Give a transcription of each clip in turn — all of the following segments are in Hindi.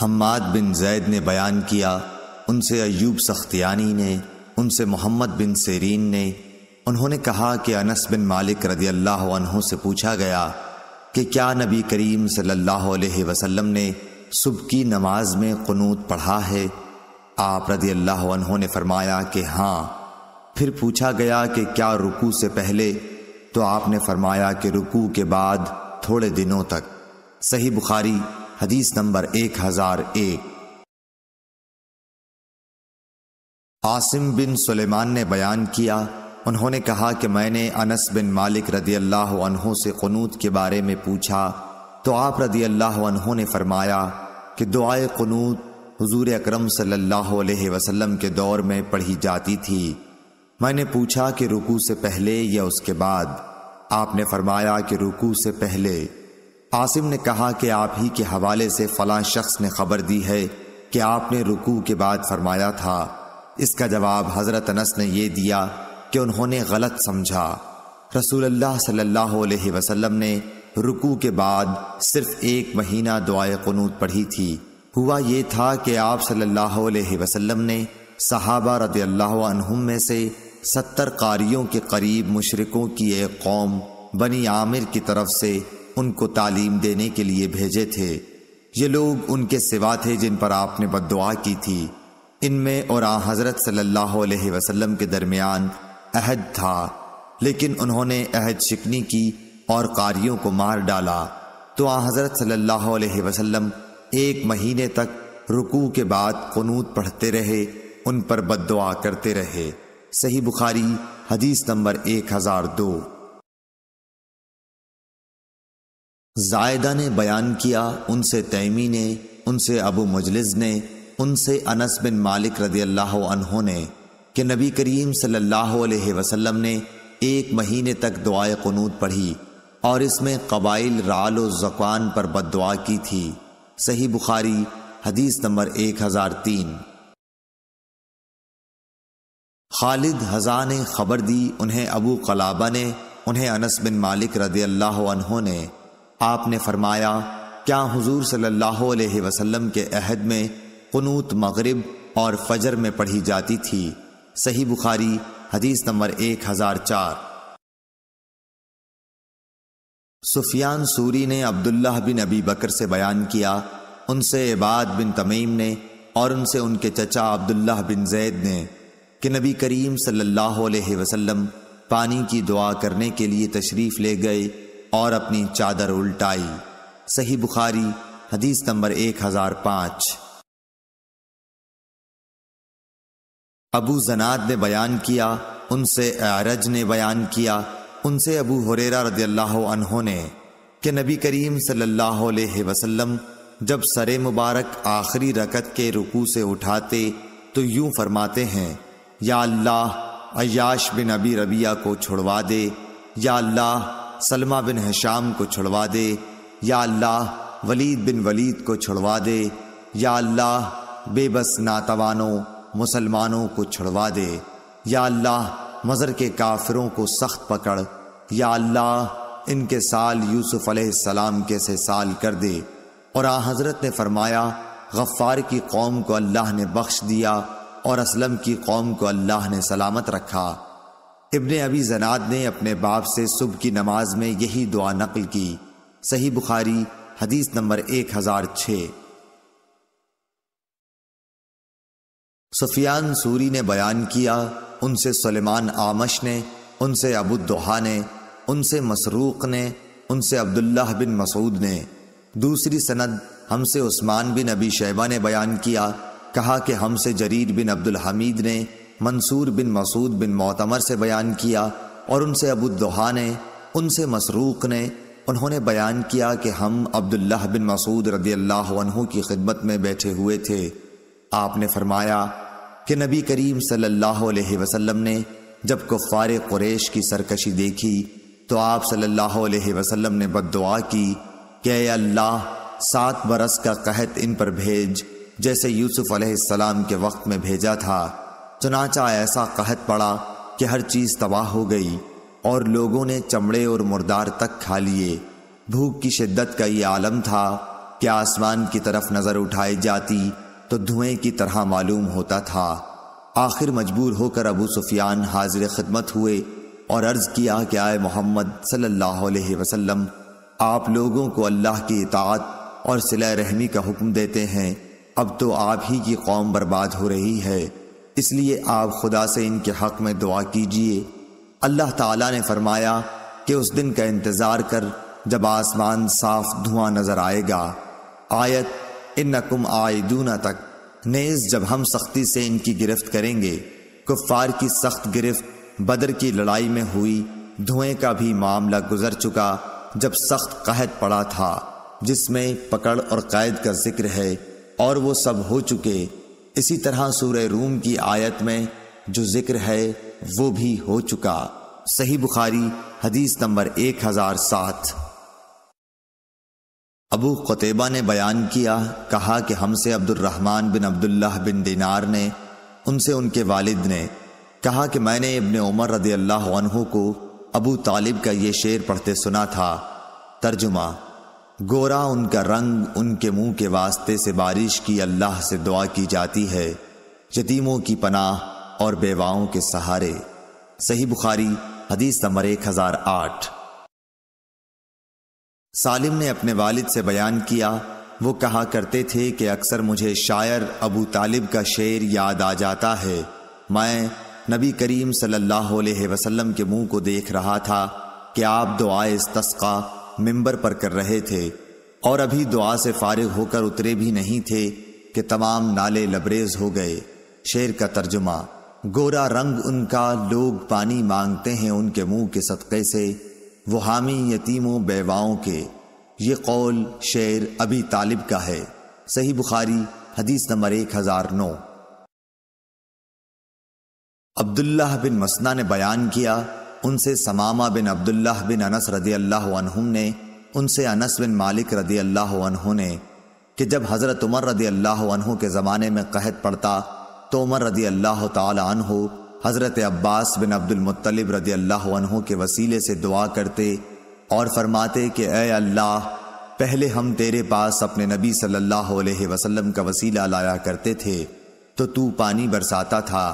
हम्माद बिन जैद ने बयान किया उनसे अयूब सख्तियानी ने उनसे मोहम्मद बिन सेरीन ने उन्होंने कहा कि अनस बिन मालिक रदी अल्लाह अनहों से पूछा गया कि क्या नबी करीम सल्लल्लाहु अलैहि वसल्लम ने सुबह की नमाज में क़नूत पढ़ा है आप रदी अल्लाह अनहों ने फरमाया कि हाँ फिर पूछा गया कि क्या रुकू से पहले तो आपने फरमाया कि रुकू के बाद थोड़े दिनों तक सही बुखारी हदीस नंबर एक हजार एक आसिम बिन सुलेमान ने बयान किया उन्होंने कहा कि मैंने अनस बिन मालिक रदी अल्लाह से कनूत के बारे में पूछा तो आप रदी अल्लाह ने फरमाया कि दुआए कनूत हजूर अक्रम सल्लाम के दौर में पढ़ी जाती थी मैंने पूछा कि रुकू से पहले या उसके बाद आपने फरमाया कि रुकू से पहले आसिम ने कहा कि आप ही के हवाले से फ़ला शख्स ने खबर दी है कि आपने रुकू के बाद फरमाया था इसका जवाब हज़रत अनस ने यह दिया कि उन्होंने गलत समझा रसूल अल्लाह वसल्लम ने रुकू के बाद सिर्फ एक महीना दुआए कनूत पढ़ी थी हुआ ये था कि आप सल्लल्लाहु वसल्लम ने सहाबा रदी में से सत्तर कारियों के करीब मुशरकों की एक कौम बनी आमिर की तरफ से उनको तालीम देने के लिए भेजे थे ये लोग उनके सिवा थे जिन पर आपने बदुआ की थी इनमें और आ हज़रत सल्लल्लाहु अलैहि वसल्लम के दरमियान अहद था लेकिन उन्होंने अहद शिकनी की और कारियों को मार डाला तो आ हज़रत सल्लल्लाहु अलैहि वसल्लम एक महीने तक रुकू के बाद कनूत पढ़ते रहे उन पर बदुआ करते रहे सही बुखारी हदीस नंबर एक हज़ार दो जायदा ने बयान किया उनसे तैमी ने उनसे अबू मजलिस ने उनसे अनस बिन मालिक रदी अल्लाह ने कि नबी करीम सल्लल्लाहु अलैहि वसल्लम ने एक महीने तक दुआए कनूत पढ़ी और इसमें कबाइल राल और पर बद की थी सही बुखारी हदीस नंबर एक हज़ार तीन खालिद हजा ने खबर दी उन्हें अबू कलाबा ने उन्हें अनस बिन मालिक रदी अल्लाह ने आपने फरमाया क्या हुजूर सल्लल्लाहु अलैहि वसल्लम के अहद में कनूत मगरिब और फजर में पढ़ी जाती थी सही बुखारी हदीस नंबर एक हजार चार सुफियान सूरी ने अब्दुल्लाह बिन अबी बकर से बयान किया उनसे इबाद बिन तमीम ने और उनसे उनके चचा अब्दुल्लाह बिन जैद ने कि नबी करीम सल्लल्लाहु अलैहि वसल्लम पानी की दुआ करने के लिए तशरीफ़ ले गए और अपनी चादर उल्टाई सही बुखारी हदीस नंबर एक हजार पांच अबू जनाद ने बयान किया उनसे आरज ने बयान किया उनसे अबू हुरेरा रदी अल्लाह ने कि नबी करीम सल्लल्लाहु अलैहि वसल्लम जब सरे मुबारक आखिरी रकत के रुकू से उठाते तो यूं फरमाते हैं या अल्लाह अयाश बिन अबी रबिया को छुड़वा दे या अल्लाह सलमा बिन हशाम को छुड़वा दे या अल्लाह वलीद बिन वलीद को छुड़वा दे या अल्लाह बेबस नातवानों मुसलमानों को छुड़वा दे या अल्लाह मज़र के काफिरों को सख्त पकड़ या अल्लाह इनके साल यूसुफ अलैहिस्सलाम के से साल कर दे और आ हज़रत ने फरमाया गफ़ार की कौम को अल्लाह ने बख्श दिया और असलम की कौम को अल्लाह ने सलामत रखा इबन अबी जनाद ने अपने बाप से सुबह की नमाज में यही दुआ नकल की सही बुखारी हदीस नंबर एक हजार छः सुफियान सूरी ने बयान किया उनसे सलेमान आमश ने उनसे अबुद्दोहा ने उनसे मसरूक ने उनसे अब्दुल्लाह बिन मसूद ने दूसरी सनद हमसे उस्मान बिन अबी शैबा ने बयान किया कहा कि हमसे जरीर बिन अब्दुल हमीद ने मंसूर बिन मसूद बिन मोतमर से बयान किया और उनसे अबुद्दोहा ने उनसे मसरूक ने उन्होंने बयान किया कि हम अब्दुल्लाह बिन मसूद रदी अल्लाह की खिदमत में बैठे हुए थे आपने फरमाया कि नबी करीम सल्लल्लाहु अलैहि वसल्लम ने जब कुफ़ार कुरेश की सरकशी देखी तो आप सल्लल्लाहु अलैहि वसल्लम ने दुआ की कि अल्लाह सात बरस का कहत इन पर भेज जैसे यूसुफ़ अलैहिस्सलाम के वक्त में भेजा था चनाचा ऐसा कहत पड़ा कि हर चीज तबाह हो गई और लोगों ने चमड़े और मुर्दार तक खा लिए भूख की शिद्दत का ये आलम था कि आसमान की तरफ नजर उठाई जाती तो धुएं की तरह मालूम होता था आखिर मजबूर होकर अबू सुफियान हाजिर खिदमत हुए और अर्ज किया कि आए मोहम्मद सल्लल्लाहु अलैहि वसल्लम आप लोगों को अल्लाह की इतात और सिला रहमी का हुक्म देते हैं अब तो आप ही की कौम बर्बाद हो रही है इसलिए आप खुदा से इनके हक में दुआ कीजिए अल्लाह ताला ने फरमाया कि उस दिन का इंतज़ार कर जब आसमान साफ धुआं नजर आएगा आयत इन नकुम आयदूना तक नेज जब हम सख्ती से इनकी गिरफ्त करेंगे कुफ्फार की सख्त गिरफ्त बदर की लड़ाई में हुई धुएं का भी मामला गुजर चुका जब सख्त कहत पड़ा था जिसमें पकड़ और कैद का जिक्र है और वो सब हो चुके इसी तरह सूर्य रूम की आयत में जो जिक्र है वो भी हो चुका सही बुखारी हदीस नंबर एक हजार सात अबू कतेबा ने बयान किया कहा कि हमसे अब्दुलरहमान बिन अब्दुल्लाह बिन दिनार ने उनसे उनके वालिद ने कहा कि मैंने इबन उमर रदी अल्लाह को अबू तालिब का ये शेर पढ़ते सुना था तर्जुमा गोरा उनका रंग उनके मुंह के वास्ते से बारिश की अल्लाह से दुआ की जाती है यतीमों की पनाह और बेवाओं के सहारे सही बुखारी हदीस नंबर एक हजार आठ सालिम ने अपने वालिद से बयान किया वो कहा करते थे कि अक्सर मुझे शायर अबू तालिब का शेर याद आ जाता है मैं नबी करीम सल्लल्लाहु अलैहि वसल्लम के मुंह को देख रहा था कि आप दुआए इस तस्का मिंबर पर कर रहे थे और अभी दुआ से फारिग होकर उतरे भी नहीं थे कि तमाम नाले लबरेज हो गए शेर का तर्जुमा गोरा रंग उनका लोग पानी मांगते हैं उनके मुंह के सदक़े से वो हामी यतीमों बेवाओं के ये कौल शेर अभी तालिब का है सही बुखारी हदीस नंबर एक हजार नौ अब्दुल्लाह बिन मसना ने बयान किया उनसे समामा बिन अब्दुल्लाह बिन अनस रदी अल्लाह ने उनसे अनस बिन मालिक रदी अल्लाह ने कि जब हज़रत उमर रदी अल्लाह के ज़माने में कहत पड़ता तो उमर रदी अल्लाह तु हज़रत अब्बास बिन अब्दुलमतलब रदी अल्लाह के वसीले से दुआ करते और फरमाते कि अय अल्लाह पहले हम तेरे पास अपने नबी सल्लल्लाहु अलैहि वसल्लम का वसीला लाया करते थे तो तू पानी बरसाता था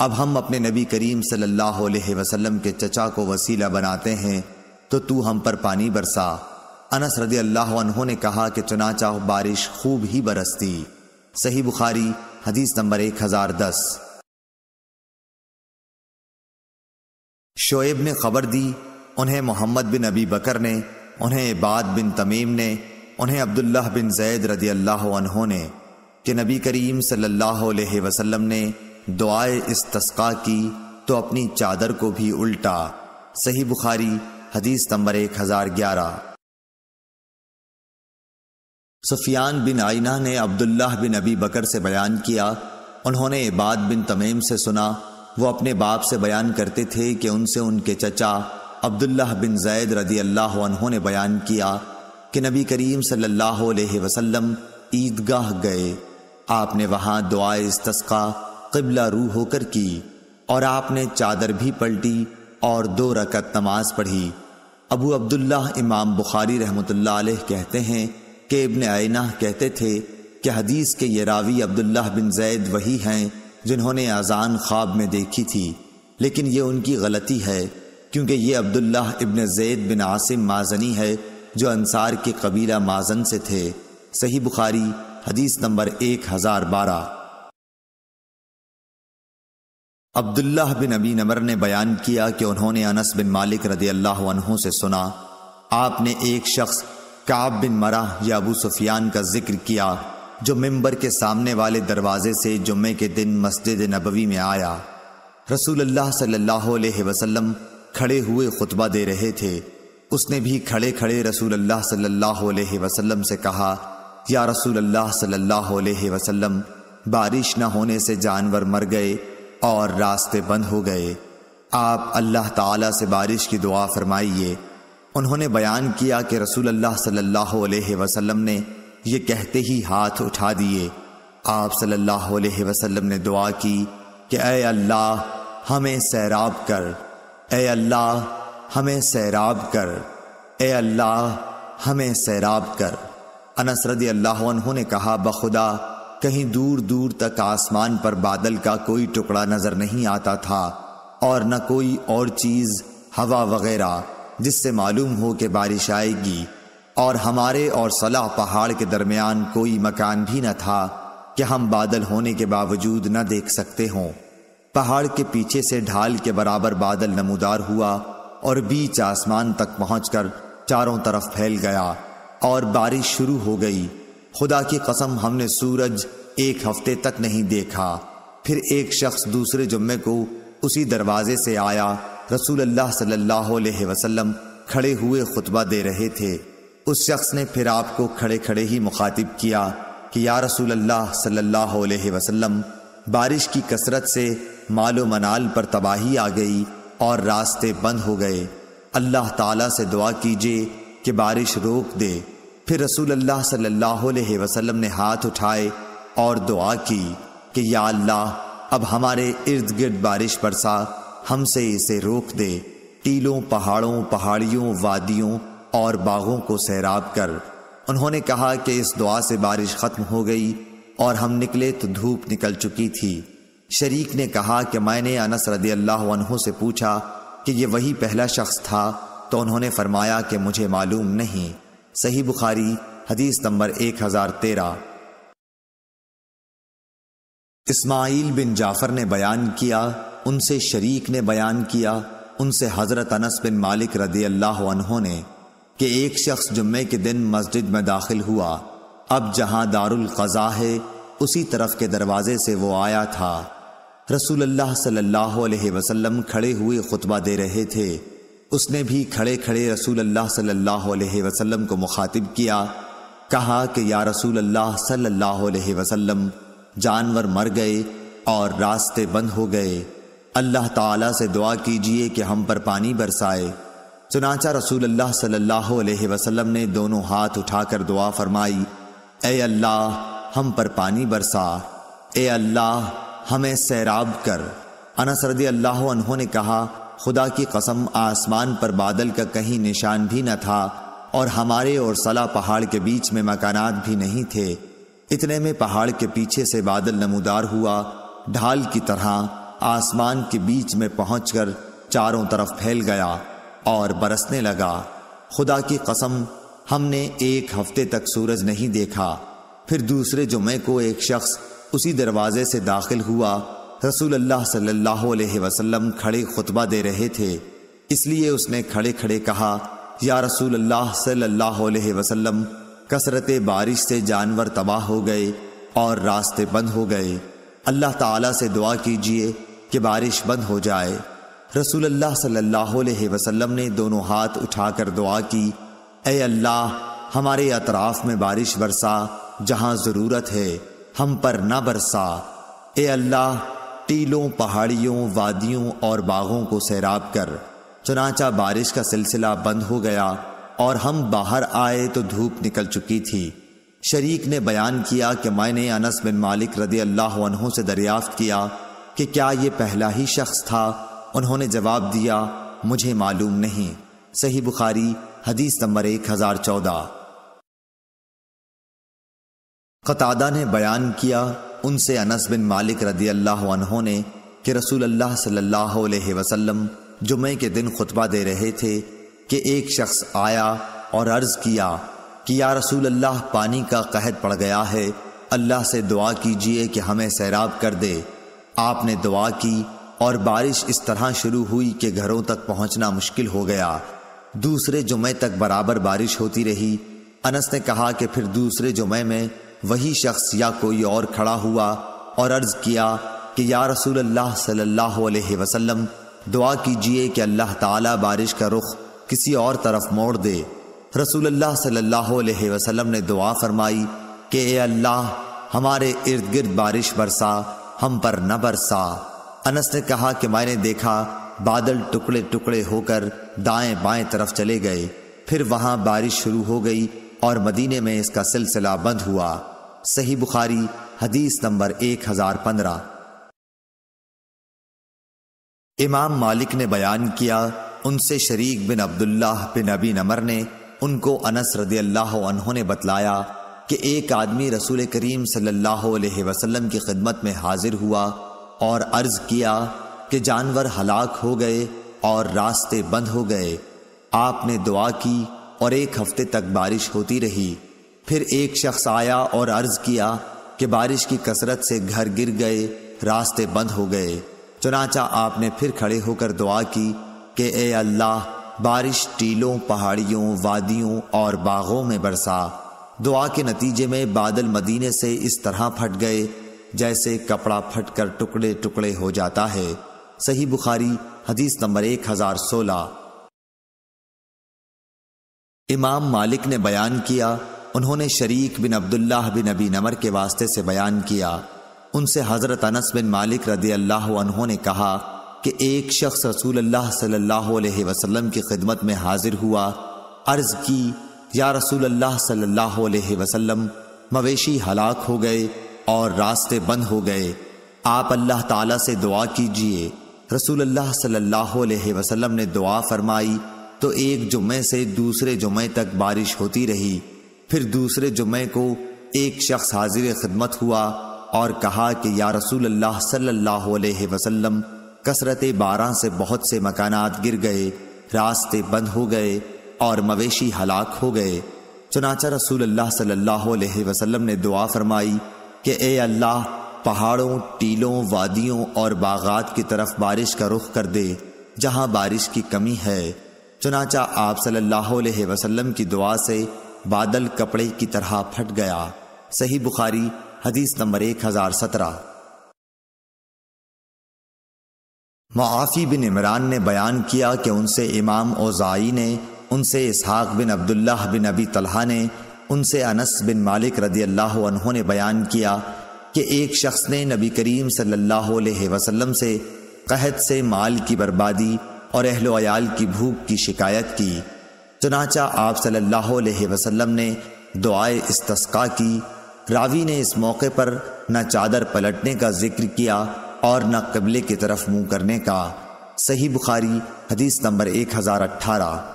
अब हम अपने नबी करीम सल्लल्लाहु अलैहि वसल्लम के चचा को वसीला बनाते हैं तो तू हम पर पानी बरसा अनस रदी अल्लाह ने कहा कि चुनाचा बारिश खूब ही बरसती सही बुखारी हदीस नंबर एक हजार दस शोएब ने खबर दी उन्हें मोहम्मद बिन अबी बकर ने उन्हें इबाद बिन तमीम ने उन्हें अब्दुल्लाह बिन जैद रदी अल्लाह ने कि नबी करीम सल्लल्लाहु अलैहि वसल्लम ने दुआए इस तस्का की तो अपनी चादर को भी उल्टा सही बुखारी हदीस नंबर एक हजार ग्यारह सुफियान बिन आइना ने अब्दुल्लाह बिन अबी बकर से बयान किया उन्होंने इबाद बिन तमीम से सुना वो अपने बाप से बयान करते थे कि उनसे उनके चचा अब्दुल्लाह बिन जैद रदी अल्लाह उन्होंने बयान किया कि नबी करीम सल्लल्लाहु अलैहि वसल्लम ईदगाह गए आपने वहाँ दुआ इस तस्का कबला रू होकर की और आपने चादर भी पलटी और दो रकत नमाज पढ़ी अबू अब्दुल्ला इमाम बुखारी रहमत कहते हैं कि इबन आयना कहते थे कि हदीस के ये रावी अब्दुल्लाह बिन जैद वही हैं जिन्होंने अजान ख्वाब में देखी थी लेकिन ये उनकी गलती है क्योंकि ये अब्दुल्लाह इबन जैद बिन आसिम माजनी है जो अंसार के कबीला माजन से थे सही बुखारी हदीस नंबर एक हज़ार बारह अब्दुल्लाह बिन अबी नमर ने बयान किया कि उन्होंने अनस बिन मालिक रदी अल्लाह से सुना आपने एक शख्स काब बिन मराह या अबू सुफियान का जिक्र किया जो मिंबर के सामने वाले दरवाजे से जुम्मे के दिन मस्जिद नबवी में आया रसूल अल्लाह सल्लल्लाहु अलैहि वसल्लम खड़े हुए खुतबा दे रहे थे उसने भी खड़े खड़े रसूल अल्लाह सल्लल्लाहु अलैहि वसल्लम से कहा या रसूल अल्लाह सल्लल्लाहु अलैहि वसल्लम बारिश न होने से जानवर मर गए और रास्ते बंद हो गए आप अल्लाह ताला से बारिश की दुआ फरमाइए उन्होंने बयान किया कि रसूल अल्लाह सल्लल्लाहु अलैहि वसल्लम ने यह कहते ही हाथ उठा दिए आप सल्लल्लाहु अलैहि वसल्लम ने दुआ की कि अय अल्लाह हमें सैराब कर ए अल्लाह हमें सैराब कर ए अल्लाह हमें सैराब कर अनसरदी अल्लाह ने कहा बखुदा कहीं दूर दूर तक आसमान पर बादल का कोई टुकड़ा नजर नहीं आता था और न कोई और चीज हवा वगैरह जिससे मालूम हो कि बारिश आएगी और हमारे और सलाह पहाड़ के दरमियान कोई मकान भी न था कि हम बादल होने के बावजूद न देख सकते हों पहाड़ के पीछे से ढाल के बराबर बादल नमूदार हुआ और बीच आसमान तक पहुंचकर चारों तरफ फैल गया और बारिश शुरू हो गई खुदा की कसम हमने सूरज एक हफ्ते तक नहीं देखा फिर एक शख्स दूसरे जुम्मे को उसी दरवाजे से आया रसूल अल्लाह सल्लल्लाहु अलैहि वसल्लम खड़े हुए खुतबा दे रहे थे उस शख्स ने फिर आपको खड़े खड़े ही मुखातिब किया कि या रसूल अल्लाह सल्लल्लाहु अलैहि वसल्लम बारिश की कसरत से मालो मनाल पर तबाही आ गई और रास्ते बंद हो गए अल्लाह ताला से दुआ कीजिए कि बारिश रोक दे फिर रसूल अल्लाह सल्लल्लाहु अलैहि वसल्लम ने हाथ उठाए और दुआ की कि या अल्लाह अब हमारे इर्द गिर्द बारिश बरसा हमसे इसे रोक दे टीलों पहाड़ों पहाड़ियों वादियों और बागों को सैराब कर उन्होंने कहा कि इस दुआ से बारिश ख़त्म हो गई और हम निकले तो धूप निकल चुकी थी शरीक ने कहा कि मैंने अनस रदी अल्लाह से पूछा कि ये वही पहला शख्स था तो उन्होंने फरमाया कि मुझे मालूम नहीं सही बुखारी हदीस नंबर एक हजार तेरह इस्माइल बिन जाफर ने बयान किया उनसे शरीक ने बयान किया उनसे हज़रत अनस बिन मालिक रदी अल्लाह ने कि एक शख्स जुम्मे के दिन मस्जिद में दाखिल हुआ अब जहां दारुल क़ज़ा है उसी तरफ के दरवाजे से वो आया था रसूल सल्लल्लाहु अलैहि वसल्लम खड़े हुए खुतबा दे रहे थे उसने भी खड़े खड़े रसूल अल्लाह सल्लल्लाहु अलैहि वसल्लम को मुखातिब किया कहा कि या रसूल अल्लाह सल्लल्लाहु अलैहि वसल्लम जानवर मर गए और रास्ते बंद हो गए अल्लाह ताला से दुआ कीजिए कि हम पर पानी बरसाए चुनाचा रसूल अल्लाह सल्लल्लाहु अलैहि वसल्लम ने दोनों हाथ उठाकर दुआ फरमाई ए अल्लाह हम पर पानी बरसा ए अल्लाह हमें सैराब कर अनसरदी अल्लाह ने कहा खुदा की कसम आसमान पर बादल का कहीं निशान भी न था और हमारे और सला पहाड़ के बीच में मकानात भी नहीं थे इतने में पहाड़ के पीछे से बादल नमूदार हुआ ढाल की तरह आसमान के बीच में पहुंचकर चारों तरफ फैल गया और बरसने लगा खुदा की कसम हमने एक हफ्ते तक सूरज नहीं देखा फिर दूसरे जुमे को एक शख्स उसी दरवाजे से दाखिल हुआ रसूल अल्लाह सल्लल्लाहु अलैहि वसल्लम खड़े खुतबा दे रहे थे इसलिए उसने खड़े खड़े कहा या रसूल अल्लाह सल्लल्लाहु अलैहि वसल्लम कसरत बारिश से जानवर तबाह हो गए और रास्ते बंद हो गए अल्लाह ताला से दुआ कीजिए कि बारिश बंद हो जाए रसूल अल्लाह सल्लल्लाहु अलैहि वसल्लम ने दोनों हाथ उठाकर दुआ की ए अल्लाह हमारे अतराफ में बारिश बरसा जहाँ ज़रूरत है हम पर ना बरसा ए अल्लाह टीलों पहाड़ियों वादियों और बागों को सैराब कर चुनाचा बारिश का सिलसिला बंद हो गया और हम बाहर आए तो धूप निकल चुकी थी शरीक ने बयान किया कि मैंने अनस बिन मालिक रदी अल्लाह से दरियाफ्त किया कि क्या ये पहला ही शख्स था उन्होंने जवाब दिया मुझे मालूम नहीं सही बुखारी हदीस नंबर एक हजार चौदह कतादा ने बयान किया उनसे अनस बिन मालिक रदी अल्लाह ने कि रसूल अल्लाह सल्ला वसलम जुमे के दिन खुतबा दे रहे थे कि एक शख्स आया और अर्ज किया कि या रसूल अल्लाह पानी का कहद पड़ गया है अल्लाह से दुआ कीजिए कि हमें सैराब कर दे आपने दुआ की और बारिश इस तरह शुरू हुई कि घरों तक पहुंचना मुश्किल हो गया दूसरे जुमे तक बराबर बारिश होती रही अनस ने कहा कि फिर दूसरे जुमे में वही शख्स या कोई और खड़ा हुआ और अर्ज किया कि या रसूल अल्लाह सल्लल्लाहु अलैहि वसल्लम दुआ कीजिए कि अल्लाह ताला बारिश का रुख किसी और तरफ मोड़ दे रसूल अल्लाह सल्लल्लाहु अलैहि वसल्लम ने दुआ फरमाई कि ए अल्लाह हमारे इर्द गिर्द बारिश बरसा हम पर न बरसा अनस ने कहा कि मैंने देखा बादल टुकड़े टुकड़े होकर दाएं बाएं तरफ चले गए फिर वहां बारिश शुरू हो गई और मदीने में इसका सिलसिला बंद हुआ सही बुखारी हदीस नंबर एक हजार पंद्रह इमाम मालिक ने बयान किया उनसे शरीक बिन अब्दुल्लाह बिन अबी नमर ने उनको अनस रदी अल्लाह ने बतलाया कि एक आदमी रसूल करीम सल्लल्लाहु अलैहि वसल्लम की खिदमत में हाजिर हुआ और अर्ज किया कि जानवर हलाक हो गए और रास्ते बंद हो गए आपने दुआ की और एक हफ्ते तक बारिश होती रही फिर एक शख्स आया और अर्ज किया कि बारिश की कसरत से घर गिर गए रास्ते बंद हो गए चुनाचा आपने फिर खड़े होकर दुआ की कि ए अल्लाह बारिश टीलों पहाड़ियों वादियों और बागों में बरसा दुआ के नतीजे में बादल मदीने से इस तरह फट गए जैसे कपड़ा फटकर टुकड़े टुकड़े हो जाता है सही बुखारी हदीस नंबर एक हजार सोलह इमाम मालिक ने बयान किया उन्होंने शरीक बिन अब्दुल्लाह बिन अबी नमर के वास्ते से बयान किया उनसे हज़रत अनस बिन मालिक रदी अल्लाह ने कहा कि एक शख्स रसूल अल्लाह सल्लल्लाहु अलैहि वसल्लम की खिदमत में हाजिर हुआ अर्ज़ की या रसूल अल्लाह सल्लल्लाहु अलैहि वसल्लम मवेशी हलाक हो गए और रास्ते बंद हो गए आप अल्लाह ताला से दुआ कीजिए रसूल अल्लाह सल्लल्लाहु अलैहि वसल्लम ने दुआ फरमाई तो एक जुमे से दूसरे जुमे तक बारिश होती रही फिर दूसरे जुमे को एक शख्स हाजिर खिदमत हुआ और कहा कि या रसूल अल्लाह सल्लल्लाहु अलैहि वसल्लम कसरत बारह से बहुत से मकानात गिर गए रास्ते बंद हो गए और मवेशी हलाक हो गए चुनाचा रसूल अल्लाह सल्लल्लाहु अलैहि वसल्लम ने दुआ फरमाई कि ए अल्लाह पहाड़ों टीलों वादियों और बागात की तरफ बारिश का रुख कर दे जहाँ बारिश की कमी है चुनाचा आप सल्लल्लाहु अलैहि वसल्लम की दुआ से बादल कपड़े की तरह फट गया सही बुखारी हदीस नंबर एक हजार सत्रह मुआफ़ी बिन इमरान ने बयान किया कि उनसे इमाम ओजाई ने उनसे इसहाक बिन अब्दुल्लाह बिन अबी तलहा ने उनसे अनस बिन मालिक रदी अल्लाह ने बयान किया कि एक शख्स ने नबी करीम सल्लल्लाहु अलैहि वसल्लम से कहत से माल की बर्बादी और अहलोयाल की भूख की शिकायत की चुनाचा आप सल्लल्लाहु अलैहि वसल्लम ने दुआए इस्तस्का की रावी ने इस मौके पर न चादर पलटने का जिक्र किया और न कबले की तरफ मुंह करने का सही बुखारी हदीस नंबर एक हजार अट्ठारह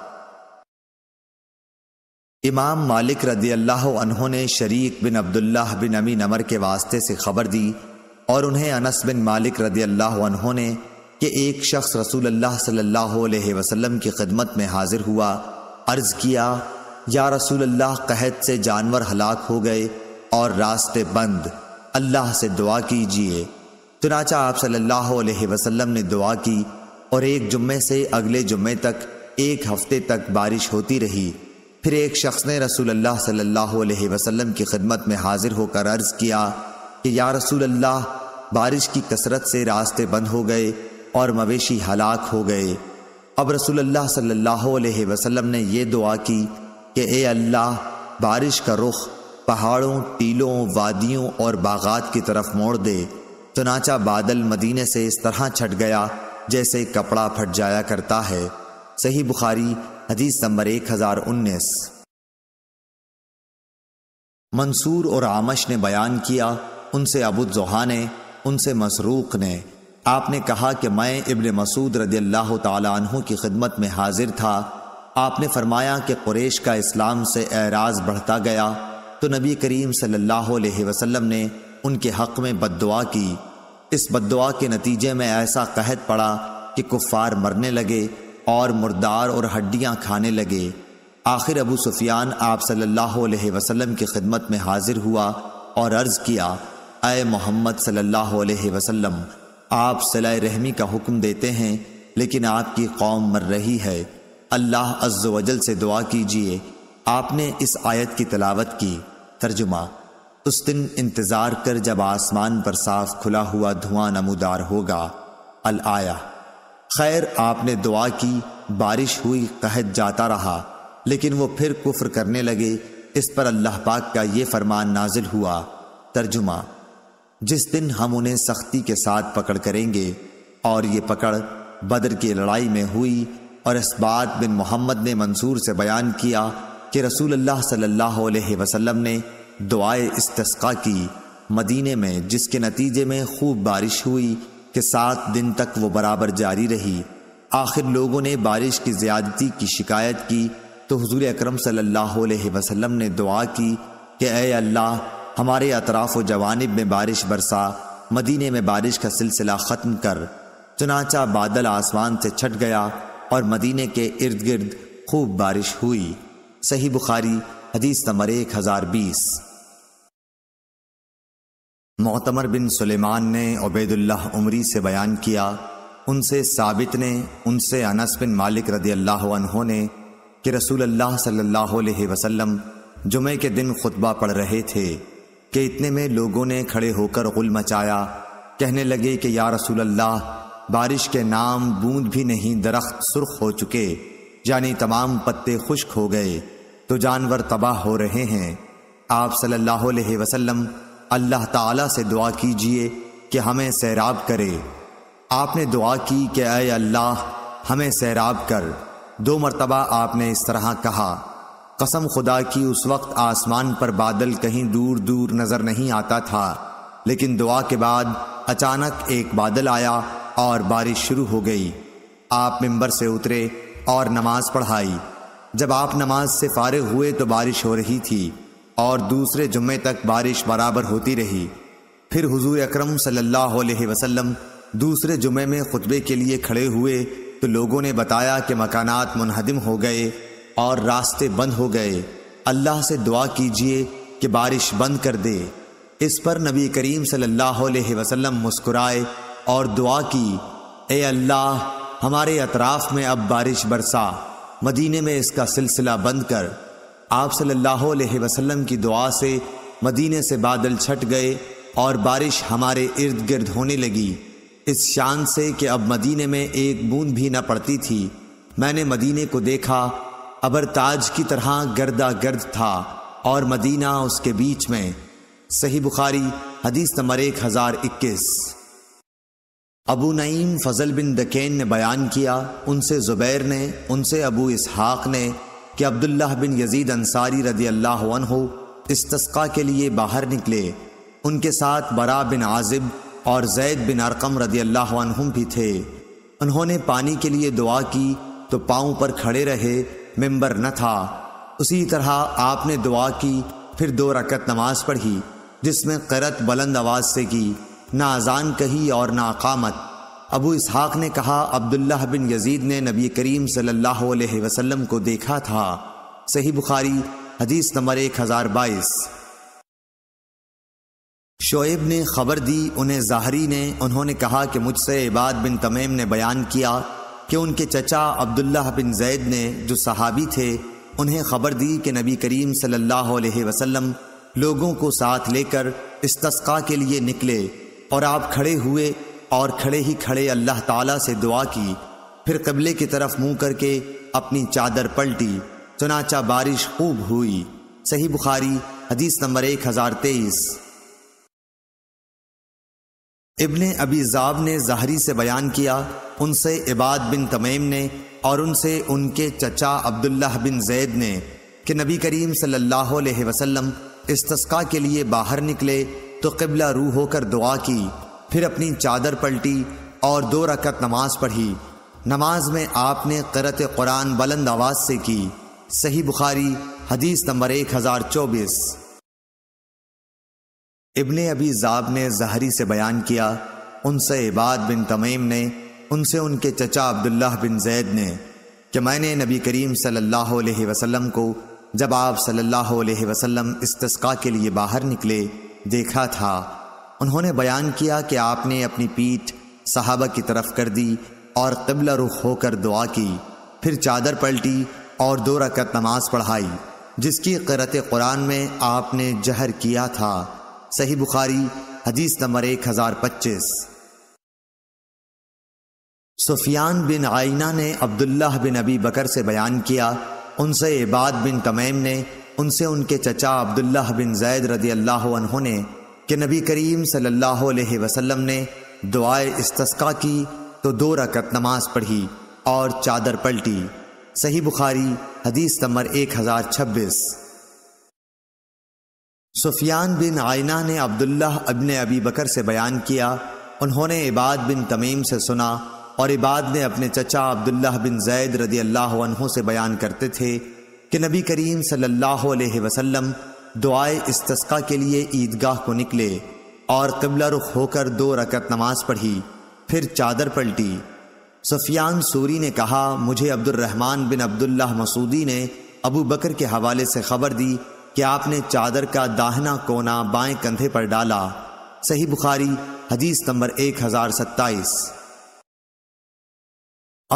इमाम मालिक रदी अल्लाह ने शरीक बिन अब्दुल्लाह बिन अमी नमर के वास्ते से खबर दी और उन्हें अनस बिन मालिक रदी अल्लाह ने कि एक शख्स रसूल अल्लाह सल्लल्लाहु अलैहि वसल्लम की खिदमत में हाजिर हुआ अर्ज किया या रसूल अल्लाह कहत से जानवर हलाक हो गए और रास्ते बंद अल्लाह से दुआ कीजिए चुनाचा आप सल्लल्लाहु अलैहि वसल्लम ने दुआ की और एक जुम्मे से अगले जुम्मे तक एक हफ्ते तक बारिश होती रही फिर एक शख्स ने रसूल अल्लाह सल्लल्लाहु अलैहि वसल्लम की खिदमत में हाजिर होकर अर्ज किया कि या रसूल अल्लाह बारिश की कसरत से रास्ते बंद हो गए और मवेशी हलाक हो गए अब रसूलुल्लाह सल्लल्लाहु अलैहि वसल्लम ने यह दुआ की कि ए अल्लाह बारिश का रुख पहाड़ों टीलों वादियों और बागात की तरफ मोड़ दे चनाचा बादल मदीने से इस तरह छट गया जैसे कपड़ा फट जाया करता है सही बुखारी हदीस नंबर एक हजार उन्नीस मंसूर और आमश ने बयान किया उनसे अबू जोहा ने उनसे मसरूक ने आपने कहा कि मैं इबन मसूद रदी अल्लाह तु की खिदमत में हाजिर था आपने फरमाया कि कुरेश का इस्लाम से एराज बढ़ता गया तो नबी करीम सल्लल्लाहु अलैहि ने उनके हक में बददुआ की इस बददुआ के नतीजे में ऐसा कहत पड़ा कि कुफ़ार मरने लगे और मुर्दार और हड्डियां खाने लगे आखिर अबू सुफियान आप सल्ह वसलम की खिदमत में हाजिर हुआ और अर्ज़ किया अय मोहम्मद सल्लल्लाहु वसलम आप सलाह रहमी का हुक्म देते हैं लेकिन आपकी कौम मर रही है अल्लाह अज्ज वजल से दुआ कीजिए आपने इस आयत की तलावत की तर्जुमा उस दिन इंतज़ार कर जब आसमान पर साफ खुला हुआ धुआं नमोदार होगा अल आया खैर आपने दुआ की बारिश हुई कहत जाता रहा लेकिन वो फिर कुफ्र करने लगे इस पर अल्लाह पाक का ये फरमान नाजिल हुआ तर्जुमा जिस दिन हम उन्हें सख्ती के साथ पकड़ करेंगे और ये पकड़ बदर की लड़ाई में हुई और इस बात बिन मोहम्मद ने मंसूर से बयान किया कि रसूल अल्लाह सल्लल्लाहु अलैहि वसल्लम ने दुआए इस्तस्का की मदीने में जिसके नतीजे में खूब बारिश हुई कि सात दिन तक वो बराबर जारी रही आखिर लोगों ने बारिश की ज्यादती की शिकायत की तो हजूर अक्रम सल्लल्लाहु अलैहि वसल्लम ने दुआ की कि अय अल्लाह हमारे अतराफ व जवानब में बारिश बरसा मदीने में बारिश का सिलसिला ख़त्म कर चुनाचा बादल आसमान से छट गया और मदीने के इर्द गिर्द खूब बारिश हुई सही बुखारी हदीस नंबर एक हज़ार बीस मोतमर बिन सुलेमान ने उबैदुल्लाह उमरी से बयान किया उनसे साबित ने उनसे अनस बिन मालिक रदी अल्लाह ने कि रसूल अल्लाह सल्लल्लाहु अलैहि वसल्लम जुमे के दिन खुतबा पढ़ रहे थे कि इतने में लोगों ने खड़े होकर गुल मचाया कहने लगे कि या रसूल अल्लाह बारिश के नाम बूंद भी नहीं दरख्त सुर्ख हो चुके यानी तमाम पत्ते खुश्क हो गए तो जानवर तबाह हो रहे हैं आप सल्लल्लाहु अलैहि वसल्लम अल्लाह ताला से दुआ कीजिए कि हमें सैराब करे आपने दुआ की कि अय अल्लाह हमें सैराब कर दो मरतबा आपने इस तरह कहा कसम खुदा की उस वक्त आसमान पर बादल कहीं दूर दूर नज़र नहीं आता था लेकिन दुआ के बाद अचानक एक बादल आया और बारिश शुरू हो गई आप मिंबर से उतरे और नमाज पढ़ाई जब आप नमाज से फारे हुए तो बारिश हो रही थी और दूसरे जुम्मे तक बारिश बराबर होती रही फिर हुजूर अकरम सल्लल्लाहु अलैहि वसल्लम दूसरे जुम्मे में खुतबे के लिए खड़े हुए तो लोगों ने बताया कि मकानात मुनहदम हो गए और रास्ते बंद हो गए अल्लाह से दुआ कीजिए कि बारिश बंद कर दे इस पर नबी करीम सल्लल्लाहु अलैहि वसल्लम मुस्कुराए और दुआ की ए अल्लाह हमारे अतराफ़ में अब बारिश बरसा मदीने में इसका सिलसिला बंद कर आप सल्लल्लाहु अलैहि वसल्लम की दुआ से मदीने से बादल छट गए और बारिश हमारे इर्द गिर्द होने लगी इस शान से कि अब मदीने में एक बूंद भी न पड़ती थी मैंने मदीने को देखा अबर ताज की तरह गर्दा गर्द था और मदीना उसके बीच में सही बुखारी हदीस नंबर एक हज़ार इक्कीस अबू नईम फजल बिन दकेन ने बयान किया उनसे ज़ुबैर ने उनसे अबू इसहाक ने कि अब्दुल्लाह बिन यजीद अंसारी रदी अल्लाह इस तस्का के लिए बाहर निकले उनके साथ बरा बिन आजिब और जैद बिन अरकम रदी अल्लाह भी थे उन्होंने पानी के लिए दुआ की तो पाँव पर खड़े रहे मेंबर न था उसी तरह आपने दुआ की फिर दो रकत नमाज पढ़ी जिसमें करत बुलंद आवाज़ से की ना अजान कही और ना अकामत अबू इसहाक ने कहा अब्दुल्लाह बिन यजीद ने नबी करीम सल्लल्लाहु अलैहि वसल्लम को देखा था सही बुखारी हदीस नंबर एक हज़ार बाईस शोएब ने खबर दी उन्हें जाहरी ने उन्होंने कहा कि मुझसे इबाद बिन तमीम ने बयान किया कि उनके चचा अब्दुल्ला बिन जैद ने जो सहाबी थे उन्हें खबर दी कि नबी करीम सल्लल्लाहु अलैहि वसल्लम लोगों को साथ लेकर इस तस्का के लिए निकले और आप खड़े हुए और खड़े ही खड़े अल्लाह ताला से दुआ की फिर कबले की तरफ मुंह करके अपनी चादर पलटी चुनाचा बारिश खूब हुई सही बुखारी हदीस नंबर एक हज़ार तेईस इब्ने अबी जाब ने जहरी से बयान किया उनसे इबाद बिन तमेम ने और उनसे उनके चचा अब्दुल्ला बिन जैद ने कि नबी करीम सल्लल्लाहु अलैहि वसल्लम इस्तस्का के लिए बाहर निकले तो किबला रू होकर दुआ की फिर अपनी चादर पलटी और दो रकत नमाज पढ़ी नमाज में आपने करत कुरान बुलंद आवाज़ से की सही बुखारी हदीस नंबर एक हज़ार चौबीस इबन अबी जाब ने जहरी से बयान किया उनसे इबाद बिन तमीम ने उनसे उनके चचा अब्दुल्लाह बिन जैद ने कि मैंने नबी करीम सल्लल्लाहु अलैहि वसल्लम को जब आप सल्लल्लाहु अलैहि वसल्लम इस्तस्का के लिए बाहर निकले देखा था उन्होंने बयान किया कि आपने अपनी पीठ सहाबा की तरफ कर दी और तबला रुख होकर दुआ की फिर चादर पलटी और दो रकत नमाज पढ़ाई जिसकी करत कुरान में आपने जहर किया था सही बुखारी हदीस नंबर एक हजार पच्चीस सुफियान बिन आइना ने अब्दुल्लाह बिन अबी बकर से बयान किया उनसे इबाद बिन तमैम ने उनसे उनके चचा अब्दुल्लाह बिन जैद रदी अल्लाह ने कि नबी करीम सल्लल्लाहु अलैहि वसल्लम ने दुआए इस्तस्का की तो दो रकत नमाज पढ़ी और चादर पलटी सही बुखारी हदीस नंबर एक हजार छब्बीस सुफियान बिन आयना ने अब्दुल्ला अबन अबी बकर से बयान किया उन्होंने इबाद बिन तमीम से सुना और इबाद ने अपने चचा अब्दुल्ला बिन जैद रदी अल्लाह से बयान करते थे कि नबी करीम सल्लल्लाहु अलैहि वसल्लम दुआए इसका के लिए ईदगाह को निकले और कबला रुख होकर दो रकत नमाज पढ़ी फिर चादर पलटी सुफियान सूरी ने कहा मुझे अब्दुलरहमान बिन अब्दुल्ला मसूदी ने अबू बकर के हवाले से खबर दी कि आपने चादर का दाहना कोना बाएं कंधे पर डाला सही बुखारी हदीस नंबर एक हजार सत्ताईस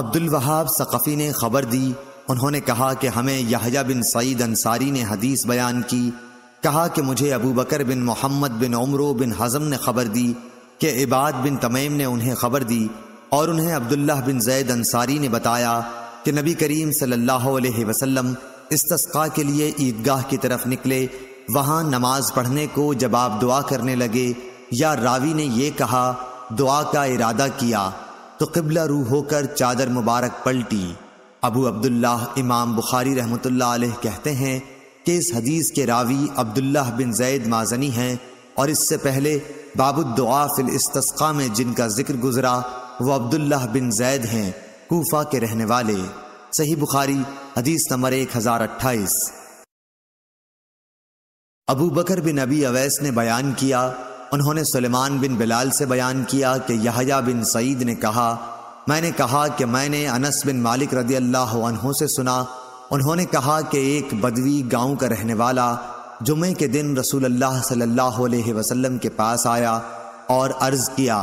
अब्दुल वहाब सक़फ़ी ने खबर दी उन्होंने कहा कि हमें यहया बिन सईद अंसारी ने हदीस बयान की कहा कि मुझे अबू बकर बिन मोहम्मद बिन उमरो बिन हज़म ने खबर दी कि इबाद बिन तमेम ने उन्हें खबर दी और उन्हें अब्दुल्ला बिन जैद अंसारी ने बताया कि नबी करीम सल्लल्लाहु अलैहि वसल्लम इस्तस्का के लिए ईदगाह की तरफ निकले वहां नमाज पढ़ने को जब आप दुआ करने लगे या रावी ने यह कहा दुआ का इरादा किया तो किबला रू होकर चादर मुबारक पलटी अबू अब्दुल्लाह इमाम बुखारी रहमतुल्लाह अलैह कहते हैं कि इस हदीस के रावी अब्दुल्लाह बिन जैद माजनी हैं और इससे पहले दुआ फिल इस्तस्का में जिनका जिक्र गुजरा वो अब्दुल्लाह बिन जैद हैं कोफा के रहने वाले सही बुखारी हदीस नंबर एक हजार अट्ठाईस अबू बकर बिन अबी अवैस ने बयान किया उन्होंने सुलेमान बिन बिलाल से बयान किया कि यहाया बिन सईद ने कहा मैंने कहा कि मैंने अनस बिन मालिक रदी अल्लाह से सुना उन्होंने कहा कि एक बदवी गांव का रहने वाला जुमे के दिन रसूल अल्लाह सल्लल्लाहु अलैहि वसल्लम के पास आया और अर्ज किया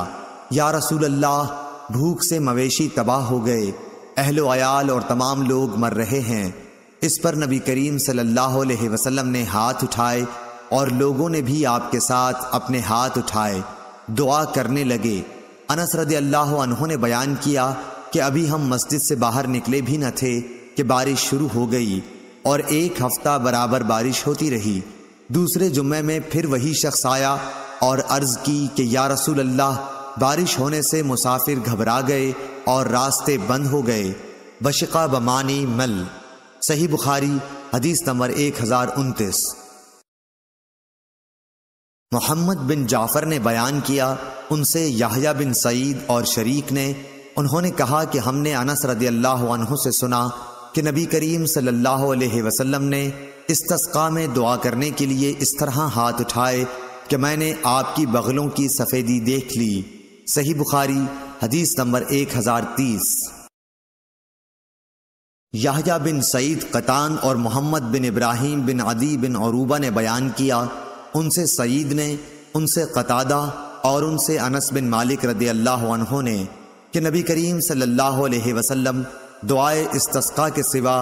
या रसूल अल्लाह भूख से मवेशी तबाह हो गए अहलो आयाल और तमाम लोग मर रहे हैं इस पर नबी करीम सल्लल्लाहु अलैहि वसल्लम ने हाथ उठाए और लोगों ने भी आपके साथ अपने हाथ उठाए दुआ करने लगे अनस रद अल्लाह ने बयान किया कि अभी हम मस्जिद से बाहर निकले भी न थे कि बारिश शुरू हो गई और एक हफ्ता बराबर बारिश होती रही दूसरे जुम्मे में फिर वही शख्स आया और अर्ज की कि या रसूल अल्लाह बारिश होने से मुसाफिर घबरा गए और रास्ते बंद हो गए बशका बमानी मल सही बुखारी हदीस नंबर एक हजार उनतीस मोहम्मद बिन जाफर ने बयान किया उनसे याहिया बिन सईद और शरीक ने उन्होंने कहा कि हमने अनस रदी अल्लाह से सुना कि नबी करीम सल्लल्लाहु अलैहि वसल्लम ने इस तस्का में दुआ करने के लिए इस तरह हाथ उठाए कि मैंने आपकी बगलों की सफ़ेदी देख ली सही बुखारी हदीस नंबर एक हजार तीस याहजा बिन सईद कतान और मोहम्मद बिन इब्राहिम बिन अदी बिन औरूबा ने बयान किया उनसे सईद ने उनसे कतादा और उनसे अनस बिन मालिक रदी अल्लाह ने कि नबी करीम सल्लल्लाहु अलैहि वसल्लम दुआए तस्का के सिवा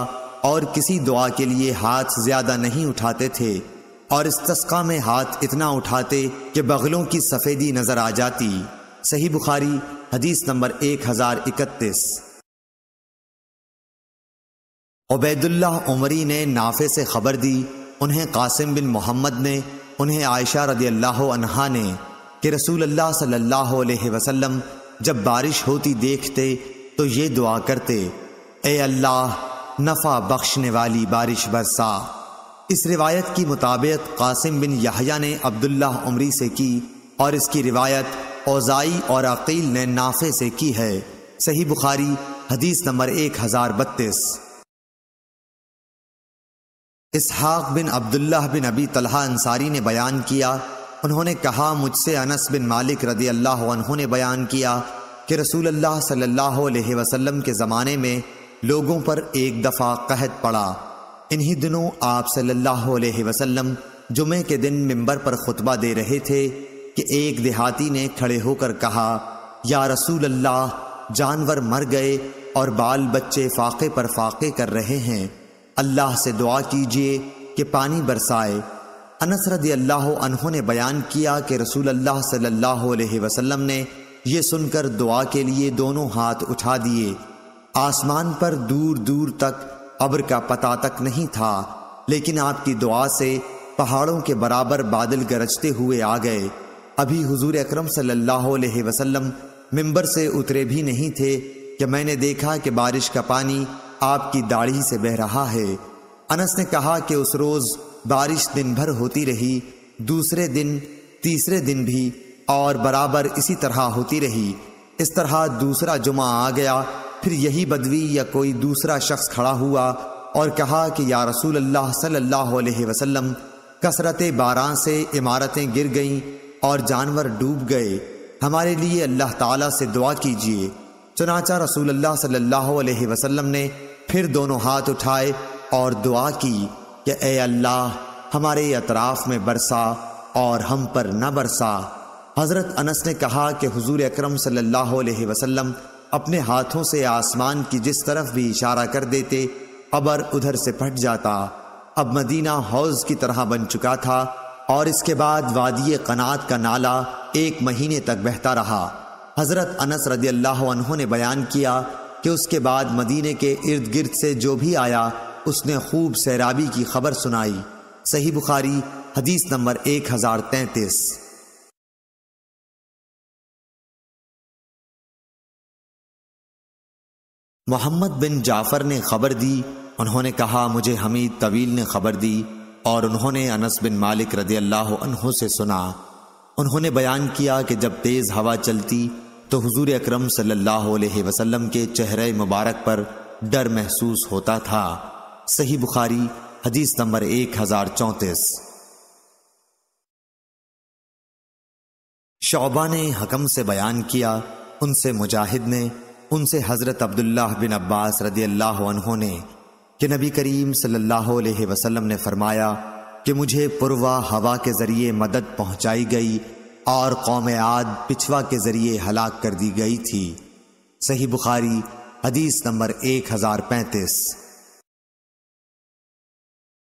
और किसी दुआ के लिए हाथ ज़्यादा नहीं उठाते थे और इस तस्का में हाथ इतना उठाते कि बगलों की सफ़ेदी नज़र आ जाती सही बुखारी हदीस नंबर एक हजार इकतीस उबैदुल्ला उमरी ने नाफे से खबर दी उन्हें कासिम बिन मोहम्मद ने उन्हें आयशा रदी अल्लाह अनहा ने कि रसूल अल्लाह सल्लल्लाहु अलैहि वसल्लम जब बारिश होती देखते तो ये दुआ करते ए अल्लाह नफ़ा बख्शने वाली बारिश बरसा इस रिवायत की मुताबिक कासिम बिन यहया ने अब्दुल्ला उमरी से की और इसकी रिवायत ओजाई और अकील ने नाफे से की है सही बुखारी हदीस नंबर एक हजार बत्तीस इसहाक बिन अब्दुल्ला बिन अबी तलहा अंसारी ने बयान किया उन्होंने कहा मुझसे अनस बिन मालिक रदी अल्लाह ने बयान किया कि रसूल अल्लाह सल्लल्लाहु अलैहि वसल्लम के ज़माने में लोगों पर एक दफ़ा कहत पड़ा इन्हीं दिनों आप सल्लल्लाहु अलैहि वसल्लम जुमे के दिन मिंबर पर खुतबा दे रहे थे कि एक देहाती ने खड़े होकर कहा या रसूल अल्लाह जानवर मर गए और बाल बच्चे फाके पर फाके कर रहे हैं अल्लाह से दुआ कीजिए कि पानी बरसाए अनस रदी अल्लाह ने बयान किया कि रसूल अल्लाह सल्लल्लाहु अलैहि वसल्लम ने यह सुनकर दुआ के लिए दोनों हाथ उठा दिए आसमान पर दूर दूर तक अब्र का पता तक नहीं था लेकिन आपकी दुआ से पहाड़ों के बराबर बादल गरजते हुए आ गए अभी हुजूर अकरम सल्लल्लाहु अलैहि वसल्लम मिंबर से उतरे भी नहीं थे कि मैंने देखा कि बारिश का पानी आपकी दाढ़ी से बह रहा है अनस ने कहा कि उस रोज बारिश दिन भर होती रही दूसरे दिन तीसरे दिन भी और बराबर इसी तरह होती रही इस तरह दूसरा जुमा आ गया फिर यही बदवी या कोई दूसरा शख्स खड़ा हुआ और कहा कि या रसूल अल्लाह सल्लल्लाहु अलैहि वसल्लम कसरत बारह से इमारतें गिर गईं और जानवर डूब गए हमारे लिए अल्लाह ताला से दुआ कीजिए चनाचा रसूल अल्लाह सल्लल्लाहु अलैहि वसल्लम ने फिर दोनों हाथ उठाए और दुआ की कि ए अल्लाह हमारे अतराफ में बरसा और हम पर न बरसा हज़रत अनस ने कहा कि हुजूर अकरम सल्लल्लाहु अलैहि वसल्लम अपने हाथों से आसमान की जिस तरफ भी इशारा कर देते अबर उधर से फट जाता अब मदीना हौज की तरह बन चुका था और इसके बाद वादिय कनात का नाला एक महीने तक बहता रहा हज़रत अनस रदी अल्लाह ने बयान किया कि उसके बाद मदीने के इर्द गिर्द से जो भी आया उसने खूब सैराबी की खबर सुनाई सही बुखारी हदीस नंबर एक हजार तैतीस मोहम्मद बिन जाफर ने खबर दी उन्होंने कहा मुझे हमीद तवील ने खबर दी और उन्होंने अनस बिन मालिक रदी अल्लाह से सुना उन्होंने बयान किया कि जब तेज़ हवा चलती तो हजूर अक्रम सल्लल्लाहु के चेहरे मुबारक पर डर महसूस होता था सही बुखारी हदीस नंबर एक हजार चौंतीस शौबा ने हकम से बयान किया उनसे मुजाहिद ने उनसे हज़रत अब्दुल्लाह बिन अब्बास रदी अल्लाह ने कि नबी करीम सल्लल्लाहु अलैहि वसल्लम ने फरमाया कि मुझे पुरवा हवा के ज़रिए मदद पहुंचाई गई और कौम आद पिछवा के ज़रिए हलाक कर दी गई थी सही बुखारी हदीस नंबर एक हजार पैंतीस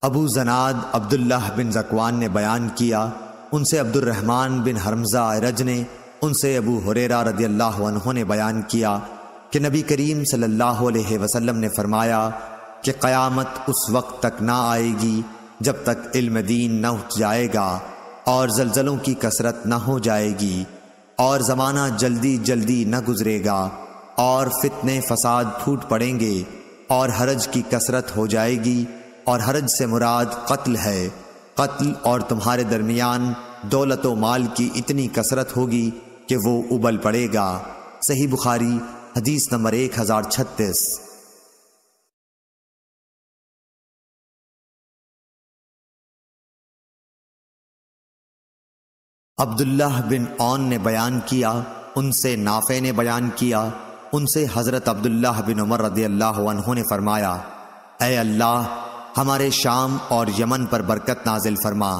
अबू जनाद अब्दुल्लाह बिन जकवान ने बयान किया उनसे अब्दुलरहमान बिन हरमजा अरज ने उनसे अबू हुरेरा रदी अल्लाह ने बयान किया कि नबी करीम सल्लल्लाहु अलैहि वसल्लम ने फरमाया कि क़यामत उस वक्त तक ना आएगी जब तक इल्म दीन न उठ जाएगा और जलजलों की कसरत न हो जाएगी और ज़माना जल्दी जल्दी न गुजरेगा और फितने फसाद फूट पड़ेंगे और हरज की कसरत हो जाएगी और हरज से मुराद कत्ल है कत्ल और तुम्हारे दरमियान दौलत व माल की इतनी कसरत होगी कि वो उबल पड़ेगा सही बुखारी हदीस नंबर एक हज़ार छत्तीस अब्दुल्लाह बिन ओन ने बयान किया उनसे नाफे ने बयान किया उनसे हज़रत अब्दुल्लाह बिन उमर रदी अल्लाह ने फरमाया ए अल्लाह हमारे शाम और यमन पर बरकत नाजिल फरमा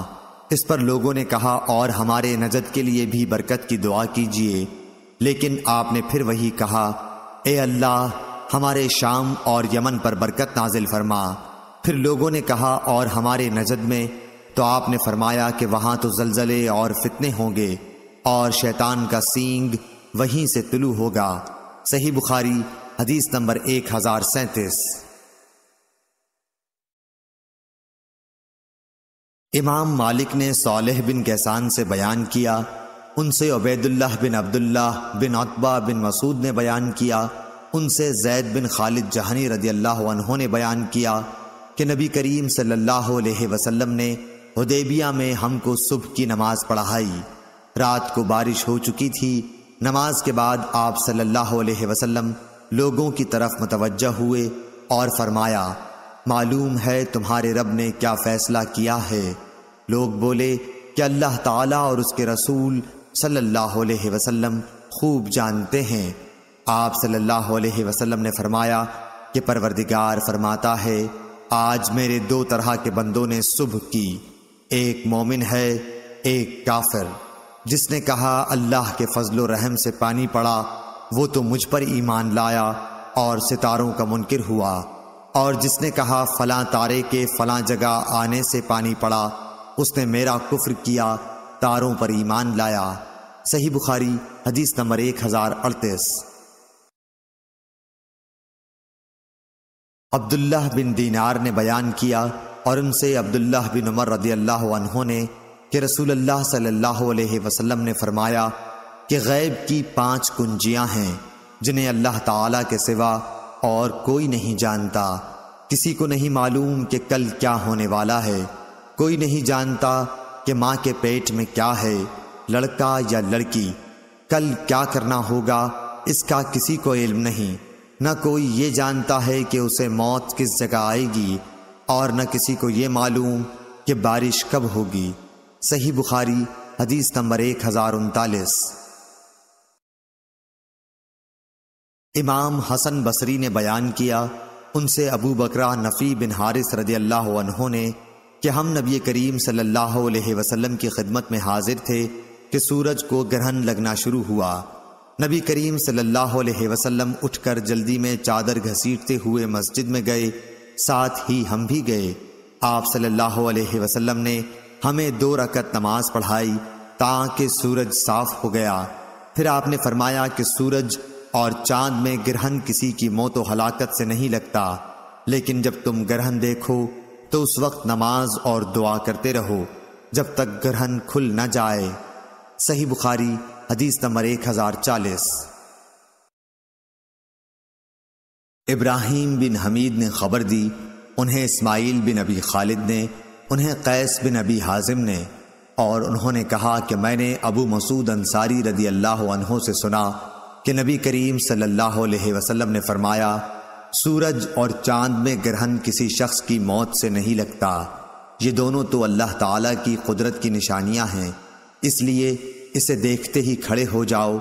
इस पर लोगों ने कहा और हमारे नजद के लिए भी बरकत की दुआ कीजिए लेकिन आपने फिर वही कहा ए अल्लाह हमारे शाम और यमन पर बरकत नाजिल फरमा फिर लोगों ने कहा और हमारे नजद में तो आपने फरमाया कि वहां तो जलजले और फितने होंगे और शैतान का सींग वहीं से तुलू होगा सही बुखारी हदीस नंबर एक हजार सैंतीस इमाम मालिक ने सोलह बिन कैसान से बयान किया उनसे उबैदुल्लाह बिन अब्दुल्लाह बिन अतबा बिन मसूद ने बयान किया उनसे जैद बिन खालिद जहानी रदी अल्लाह ने बयान किया कि नबी करीम सल्लल्लाहु अलैहि वसल्लम ने उदेबिया में हमको सुबह की नमाज पढ़ाई रात को बारिश हो चुकी थी नमाज के बाद आप सल्लल्लाहु अलैहि वसल्लम लोगों की तरफ मुतवज हुए और फरमाया मालूम है तुम्हारे रब ने क्या फैसला किया है लोग बोले कि अल्लाह ताला और उसके रसूल सल्लल्लाहु अलैहि वसल्लम खूब जानते हैं आप सल्लल्लाहु अलैहि वसल्लम ने फरमाया कि परवरदिगार फरमाता है आज मेरे दो तरह के बंदों ने सुबह की एक मोमिन है एक काफिर जिसने कहा अल्लाह के फजल रहम से पानी पड़ा वो तो मुझ पर ईमान लाया और सितारों का मुनकर हुआ और जिसने कहा फलां तारे के फलां जगह आने से पानी पड़ा उसने मेरा कुफ्र किया तारों पर ईमान लाया सही बुखारी हदीस नंबर एक हजार अड़तीस अब्दुल्लाह बिन दीनार ने बयान किया और उनसे अब्दुल्लाह बिन उमर रदी अल्लाह ने कि रसूल अल्लाह सल्लल्लाहु अलैहि वसल्लम ने फरमाया कि गैब की पांच कुंजियां हैं जिन्हें अल्लाह ताला के सिवा और कोई नहीं जानता किसी को नहीं मालूम कि कल क्या होने वाला है कोई नहीं जानता कि माँ के पेट में क्या है लड़का या लड़की कल क्या करना होगा इसका किसी को इल्म नहीं न कोई ये जानता है कि उसे मौत किस जगह आएगी और न किसी को ये मालूम कि बारिश कब होगी सही बुखारी हदीस नंबर एक हजार उनतालीस इमाम हसन बसरी ने बयान किया उनसे अबू बकरा नफ़ी बिन हारिस रदी अल्लाह ने कि हम नबी करीम सल्लल्लाहु अलैहि वसल्लम की खिदमत में हाजिर थे कि सूरज को ग्रहण लगना शुरू हुआ नबी करीम सल्लल्लाहु अलैहि वसल्लम उठकर जल्दी में चादर घसीटते हुए मस्जिद में गए साथ ही हम भी गए आप सल्लल्लाहु अलैहि वसल्लम ने हमें दो रकत नमाज पढ़ाई ताकि सूरज साफ हो गया फिर आपने फरमाया कि सूरज और चांद में ग्रहण किसी की मौत हलाकत से नहीं लगता लेकिन जब तुम ग्रहण देखो तो उस वक्त नमाज और दुआ करते रहो जब तक ग्रहण खुल न जाए सही बुखारी हदीस नंबर एक हजार चालीस इब्राहिम बिन हमीद ने खबर दी उन्हें इस्माइल बिन अबी खालिद ने उन्हें कैस बिन अबी हाजिम ने और उन्होंने कहा कि मैंने अबू मसूद अंसारी रदी अल्लाह से सुना कि नबी करीम सल्लल्लाहु अलैहि वसल्लम ने फरमाया सूरज और चांद में ग्रहण किसी शख्स की मौत से नहीं लगता ये दोनों तो अल्लाह ताला की कुदरत की निशानियां हैं इसलिए इसे देखते ही खड़े हो जाओ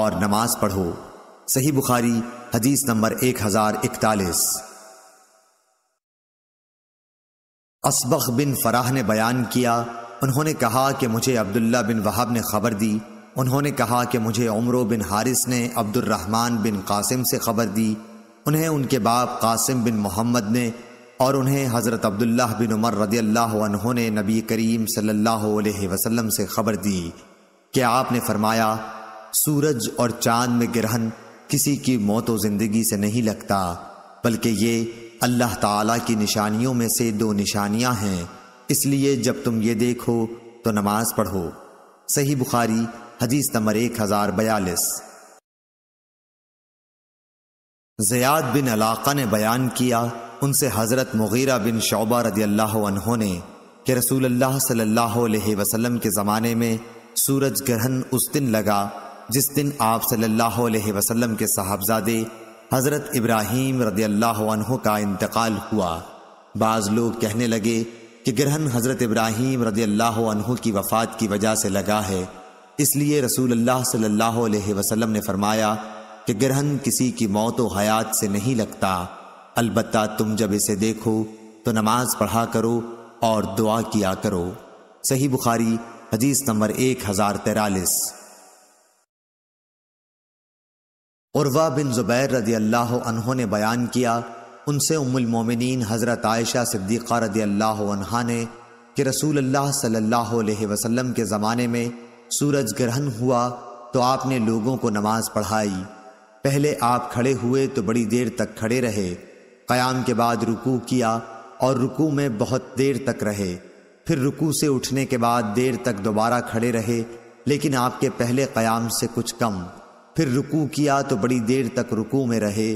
और नमाज पढ़ो सही बुखारी हदीस नंबर एक हजार इकतालीस असबख बिन फराह ने बयान किया उन्होंने कहा कि मुझे अब्दुल्ला बिन वहाब ने खबर दी उन्होंने कहा कि मुझे उमरो बिन हारिस ने अब्दुलरहमान बिन कासिम से खबर दी उन्हें उनके बाप कासिम बिन मोहम्मद ने और उन्हें हज़रत अब्दुल्ला बिन उमर रदी अल्लाह ने नबी करीम सल्लल्लाहु अलैहि वसल्लम से खबर दी कि आपने फरमाया सूरज और चांद में ग्रहण किसी की मौत व जिंदगी से नहीं लगता बल्कि ये अल्लाह ताला की निशानियों में से दो निशानियां हैं इसलिए जब तुम ये देखो तो नमाज पढ़ो सही बुखारी हदीस नंबर एक हजार बयालीस जयाद बिन अलाका ने बयान किया उनसे हजरत मुगीरा बिन शौबा रदी अल्लाह ने कि रसूल अल्लाह सल्लल्लाहु अलैहि वसल्लम के ज़माने में सूरज ग्रहण उस दिन लगा जिस दिन आप सल्लल्लाहु अलैहि वसल्लम के साहबजादे हज़रत इब्राहीम रदी अल्लाह का इंतकाल हुआ बाज़ लोग कहने लगे कि ग्रहण हज़रत इब्राहिम रदी अल्लाह की वफ़ात की वजह से लगा है इसलिए रसूल अल्लाह सल्लल्लाहु अलैहि वसल्लम ने फरमाया कि ग्रहण किसी की मौत व हयात से नहीं लगता अलबत् तुम जब इसे देखो तो नमाज पढ़ा करो और दुआ किया करो सही बुखारी हदीस नंबर एक हज़ार तैरालीस उर्वा बिन ज़ुबैर रदी अल्लाह ने बयान किया उनसे उम्मुल हज़रत आयशा सिद्दीक़ा रदी अल्लाह ने कि रसूल अल्लाह सल्लल्लाहु अलैहि वसल्लम के ज़माने में सूरज ग्रहण हुआ तो आपने लोगों को नमाज पढ़ाई पहले आप खड़े हुए तो बड़ी देर तक खड़े रहे क़याम के बाद रुकू किया और रुकू में बहुत देर तक रहे फिर रुकू से उठने के बाद देर तक दोबारा खड़े रहे लेकिन आपके पहले क़याम से कुछ कम फिर रुकू किया तो बड़ी देर तक रुकू में रहे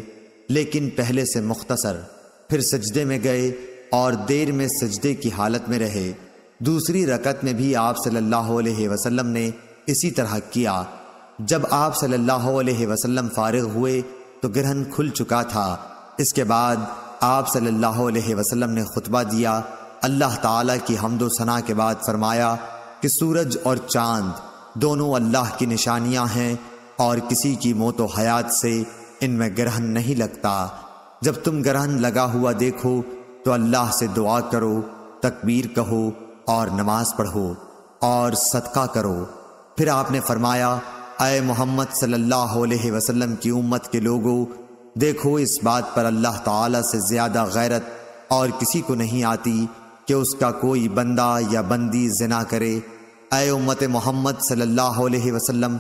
लेकिन पहले से मुख्तसर फिर सजदे में गए और देर में सजदे की हालत में रहे दूसरी रकत में भी आप सल्लल्लाहु अलैहि वसल्लम ने इसी तरह किया जब आप सल्लल्लाहु अलैहि वसल्लम फारिग हुए तो ग्रहण खुल चुका था इसके बाद आप सल्लल्लाहु अलैहि वसल्लम ने खुतबा दिया अल्लाह ताला की हमदो सना के बाद फरमाया कि सूरज और चांद दोनों अल्लाह की निशानियां हैं और किसी की मौत हयात से इनमें ग्रहण नहीं लगता जब तुम ग्रहण लगा हुआ देखो तो अल्लाह से दुआ करो तकबीर कहो और नमाज पढ़ो और सदका करो फिर आपने फरमाया अय मोहम्मद सल्लल्लाहु अलैहि वसल्लम की उम्मत के लोगों देखो इस बात पर अल्लाह ताला से ज़्यादा गैरत और किसी को नहीं आती कि उसका कोई बंदा या बंदी जना करे अय उम्मत मोहम्मद सल्लल्लाहु अलैहि वसल्लम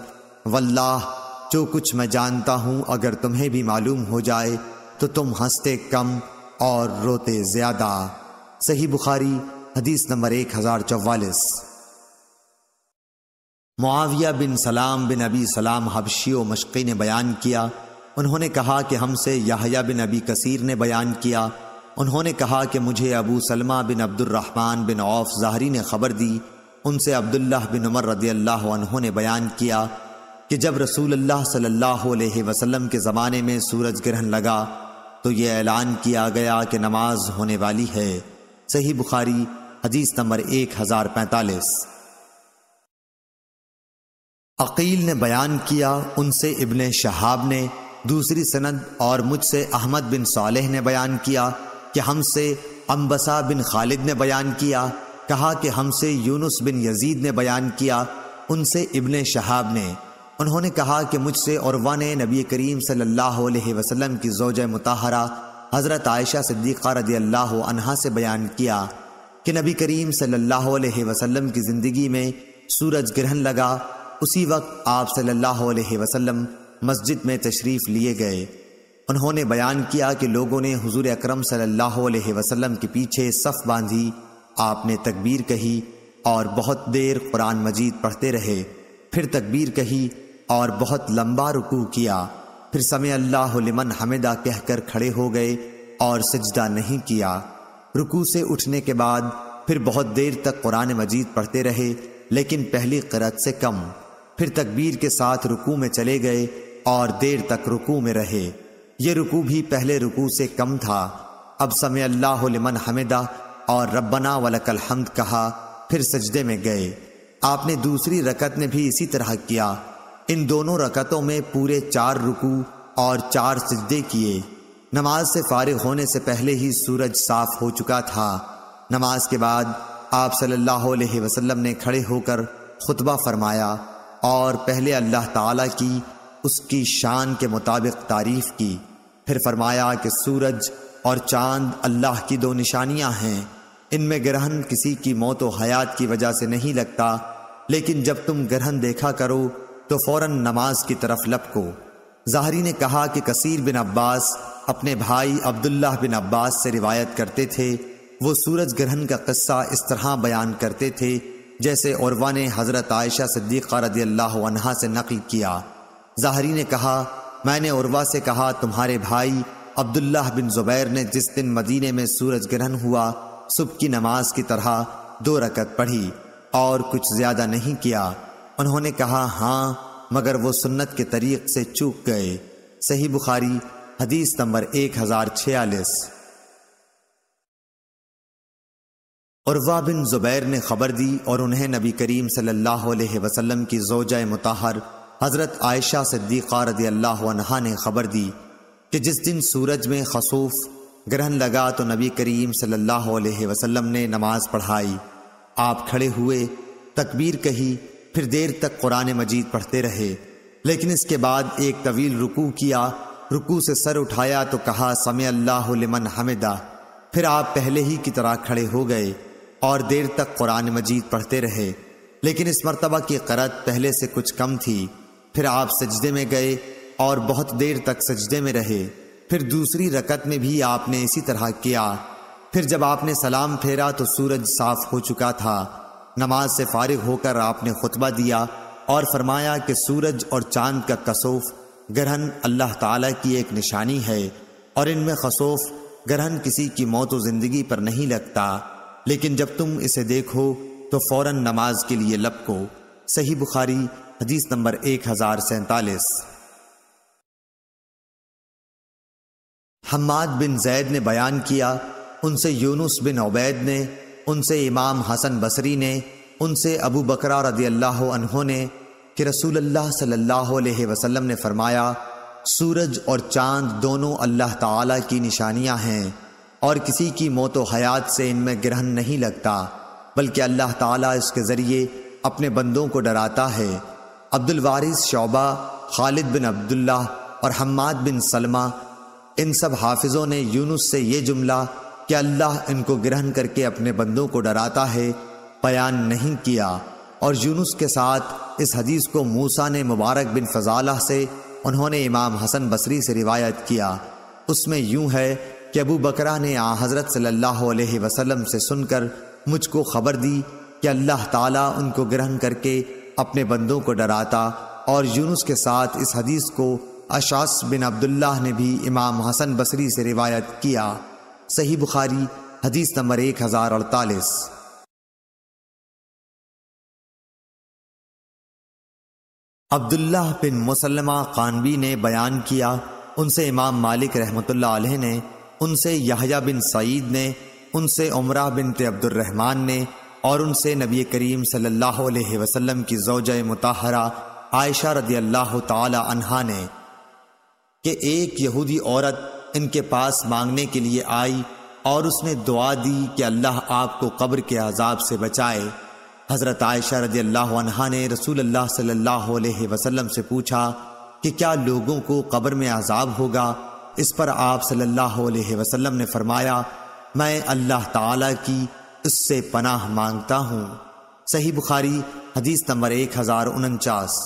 वल्लाह जो कुछ मैं जानता हूँ अगर तुम्हें भी मालूम हो जाए तो तुम हंसते कम और रोते ज्यादा सही बुखारी हदीस नंबर एक हजार चौवालिस मुआविया बिन सलाम बिन अबी सलाम हबशी व मशक़ी ने बयान किया उन्होंने कहा कि हमसे याहिया बिन अबी कसीर ने बयान किया उन्होंने कहा कि मुझे Abu Salama bin Abdulrahman bin Auf Zuhri ने खबर दी उनसे अब्दुल्लाह बिन उमर रदी अल्लाह ने बयान किया कि जब रसूल अल्लाह सल्लल्लाहु अलैहि वसल्लम के ज़माने में सूरज ग्रहण लगा तो ये ऐलान किया गया कि नमाज होने वाली है सही बुखारी हदीस नंबर एक हजार पैंतालीस अकील ने बयान किया उनसे इबन शहाब ने दूसरी सनद और मुझसे अहमद बिन सालेह ने बयान किया कि हमसे अम्बसा बिन खालिद ने बयान किया कहा कि हमसे यूनुस बिन यजीद ने बयान किया उनसे इबन शहाब ने उन्होंने कहा कि मुझसे और वन नबी करीम सल्लल्लाहु अलैहि वसल्लम की जोज मुताहरा हज़रत आयशा सिद्दीक़ा रदी अल्लाह अनहा से बयान किया कि नबी करीम सल्लल्लाहु अलैहि वसल्लम की ज़िंदगी में सूरज ग्रहण लगा उसी वक्त आप सल्लल्लाहु अलैहि वसल्लम मस्जिद में तशरीफ़ लिए गए उन्होंने बयान किया कि लोगों ने हुजूर अकरम सल्लल्लाहु अलैहि वसल्लम के पीछे सफ़ बांधी आपने तकबीर कही और बहुत देर कुरान मजीद पढ़ते रहे फिर तकबीर कही और बहुत लंबा रुकू किया फिर समय अल्लाह लिमन हमिदा कहकर खड़े हो गए और सजदा नहीं किया रुकू से उठने के बाद फिर बहुत देर तक कुरान मजीद पढ़ते रहे लेकिन पहली करत से कम फिर तकबीर के साथ रुकू में चले गए और देर तक रुकू में रहे ये रुकू भी पहले रुकू से कम था अब समय अल्लाह लिमन हमिदा और रब्बना वलकल हमद कहा फिर सजदे में गए आपने दूसरी रकत ने भी इसी तरह किया इन दोनों रकतों में पूरे चार रुकू और चार सिद्दे किए नमाज से फारिग होने से पहले ही सूरज साफ हो चुका था नमाज के बाद आप सल्लल्लाहु अलैहि वसल्लम ने खड़े होकर खुतबा फरमाया और पहले अल्लाह ताला की उसकी शान के मुताबिक तारीफ की फिर फरमाया कि सूरज और चांद अल्लाह की दो निशानियां हैं इनमें ग्रहण किसी की मौत व हयात की वजह से नहीं लगता लेकिन जब तुम ग्रहण देखा करो तो फौरन नमाज की तरफ लपको जाहरी ने कहा कि कसीर बिन अब्बास अपने भाई अब्दुल्लाह बिन अब्बास से रिवायत करते थे वो सूरज ग्रहण का किस्सा इस तरह बयान करते थे जैसे औरवा ने हज़रत आयशा सिद्दीक रदी अल्लाह से नकल किया जाहरी ने कहा मैंने औरवा से कहा तुम्हारे भाई अब्दुल्लाह बिन जुबैर ने जिस दिन मदीने में सूरज ग्रहण हुआ सुबह की नमाज की तरह दो रकत पढ़ी और कुछ ज़्यादा नहीं किया उन्होंने कहा हाँ मगर वो सुन्नत के तरीक से चूक गए सही बुखारी हदीस नंबर एक हजार छियालीस और वाह बिन जुबैर ने खबर दी और उन्हें नबी करीम सल्लल्लाहु अलैहि वसल्लम की जोजा मुताहर हज़रत आयशा सिद्दीक़ा अल्लाह ने खबर दी कि जिस दिन सूरज में खसूफ ग्रहण लगा तो नबी करीम सल्लल्लाहु अलैहि वसल्लम ने नमाज पढ़ाई आप खड़े हुए तकबीर कही फिर देर तक कुरान मजीद पढ़ते रहे लेकिन इसके बाद एक तवील रुकू किया रुकू से सर उठाया तो कहा समय अल्लाह लिमन हमिदा फिर आप पहले ही की तरह खड़े हो गए और देर तक कुरान मजीद पढ़ते रहे लेकिन इस मरतबा की करत पहले से कुछ कम थी फिर आप सजदे में गए और बहुत देर तक सजदे में रहे फिर दूसरी रकत में भी आपने इसी तरह किया फिर जब आपने सलाम फेरा तो सूरज साफ हो चुका था नमाज से फारिग होकर आपने खुतबा दिया और फरमाया कि सूरज और चांद का कसोफ ग्रहण अल्लाह ताला की एक निशानी है और इनमें खसोफ ग्रहण किसी की मौत जिंदगी पर नहीं लगता लेकिन जब तुम इसे देखो तो फौरन नमाज के लिए लपको सही बुखारी हदीस नंबर एक हजार सैतालीस हम्माद बिन जैद ने बयान किया उनसे यूनुस बिन उबैद ने उनसे इमाम हसन बसरी ने उनसे अबू बकरा रदी अल्लाह ने कि रसूल अल्लाह सल्लल्लाहु अलैहि वसल्लम ने फरमाया सूरज और चांद दोनों अल्लाह ताला की निशानियां हैं और किसी की मौत व हयात से इनमें ग्रहण नहीं लगता बल्कि अल्लाह ताला इसके ज़रिए अपने बंदों को डराता है अब्दुल वारिस शौबा खालिद बिन अब्दुल्ला और हम्माद बिन सलमा इन सब हाफिज़ों ने यूनुस से ये जुमला कि अल्लाह इनको ग्रहण करके अपने बंदों को डराता है बयान नहीं किया और यूनुस के साथ इस हदीस को मूसा ने मुबारक बिन फजाला से उन्होंने इमाम हसन बसरी से रिवायत किया उसमें यूं है कि अबू बकरा ने आ हज़रत सल्ह वसलम से सुनकर मुझको खबर दी कि अल्लाह ताला उनको ग्रहण करके अपने बंदों को डराता और यूनुस के साथ इस हदीस को अशास बिन अब्दुल्लाह ने भी इमाम हसन बसरी से रिवायत किया सही बुखारी हदीस नंबर एक हजार अड़तालीस अब्दुल्ला बिन मुसलमा खानवी ने बयान किया उनसे इमाम मालिक रहमतुल्ला ने उनसे यहया बिन सईद ने उनसे उमरा बिन अब्दुलरहमान ने और उनसे नबी करीम सल्लल्लाहु अलैहि वसल्लम की जोज मुताहरा आयशा रदी अल्लाह तहा ने कि एक यहूदी औरत इनके पास मांगने के लिए आई और उसने दुआ दी कि अल्लाह आपको कब्र के अजाब से बचाए हज़रत आयशा रजी अल्लाह ने रसूल अल्लाह सल्लल्लाहु अलैहि वसल्लम से पूछा कि क्या लोगों को कब्र में अजाब होगा इस पर आप सल्लल्लाहु अलैहि वसल्लम ने फरमाया मैं अल्लाह ताला की इससे पनाह मांगता हूँ सही बुखारी हदीस नंबर एक हज़ार उनचास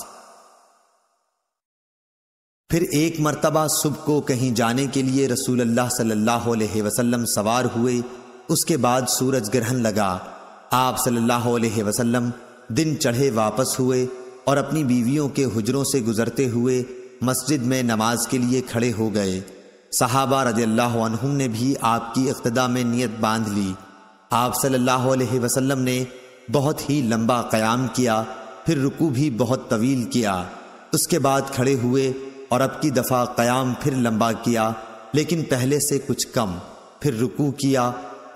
फिर एक मर्तबा सुबह को कहीं जाने के लिए रसूल अल्लाह सल्लल्लाहु अलैहि वसल्लम सवार हुए उसके बाद सूरज ग्रहण लगा आप सल्लल्लाहु अलैहि वसल्लम दिन चढ़े वापस हुए और अपनी बीवियों के हुजरों से गुजरते हुए मस्जिद में नमाज के लिए खड़े हो गए सहाबा रजील्हम ने भी आपकी इकतदा में नीयत बांध ली आप सल्लल्लाहु अलैहि वसल्लम ने बहुत ही लंबा क़याम किया फिर रुकू भी बहुत तवील किया उसके बाद खड़े हुए और अब की दफ़ा क़याम फिर लंबा किया लेकिन पहले से कुछ कम फिर रुकू किया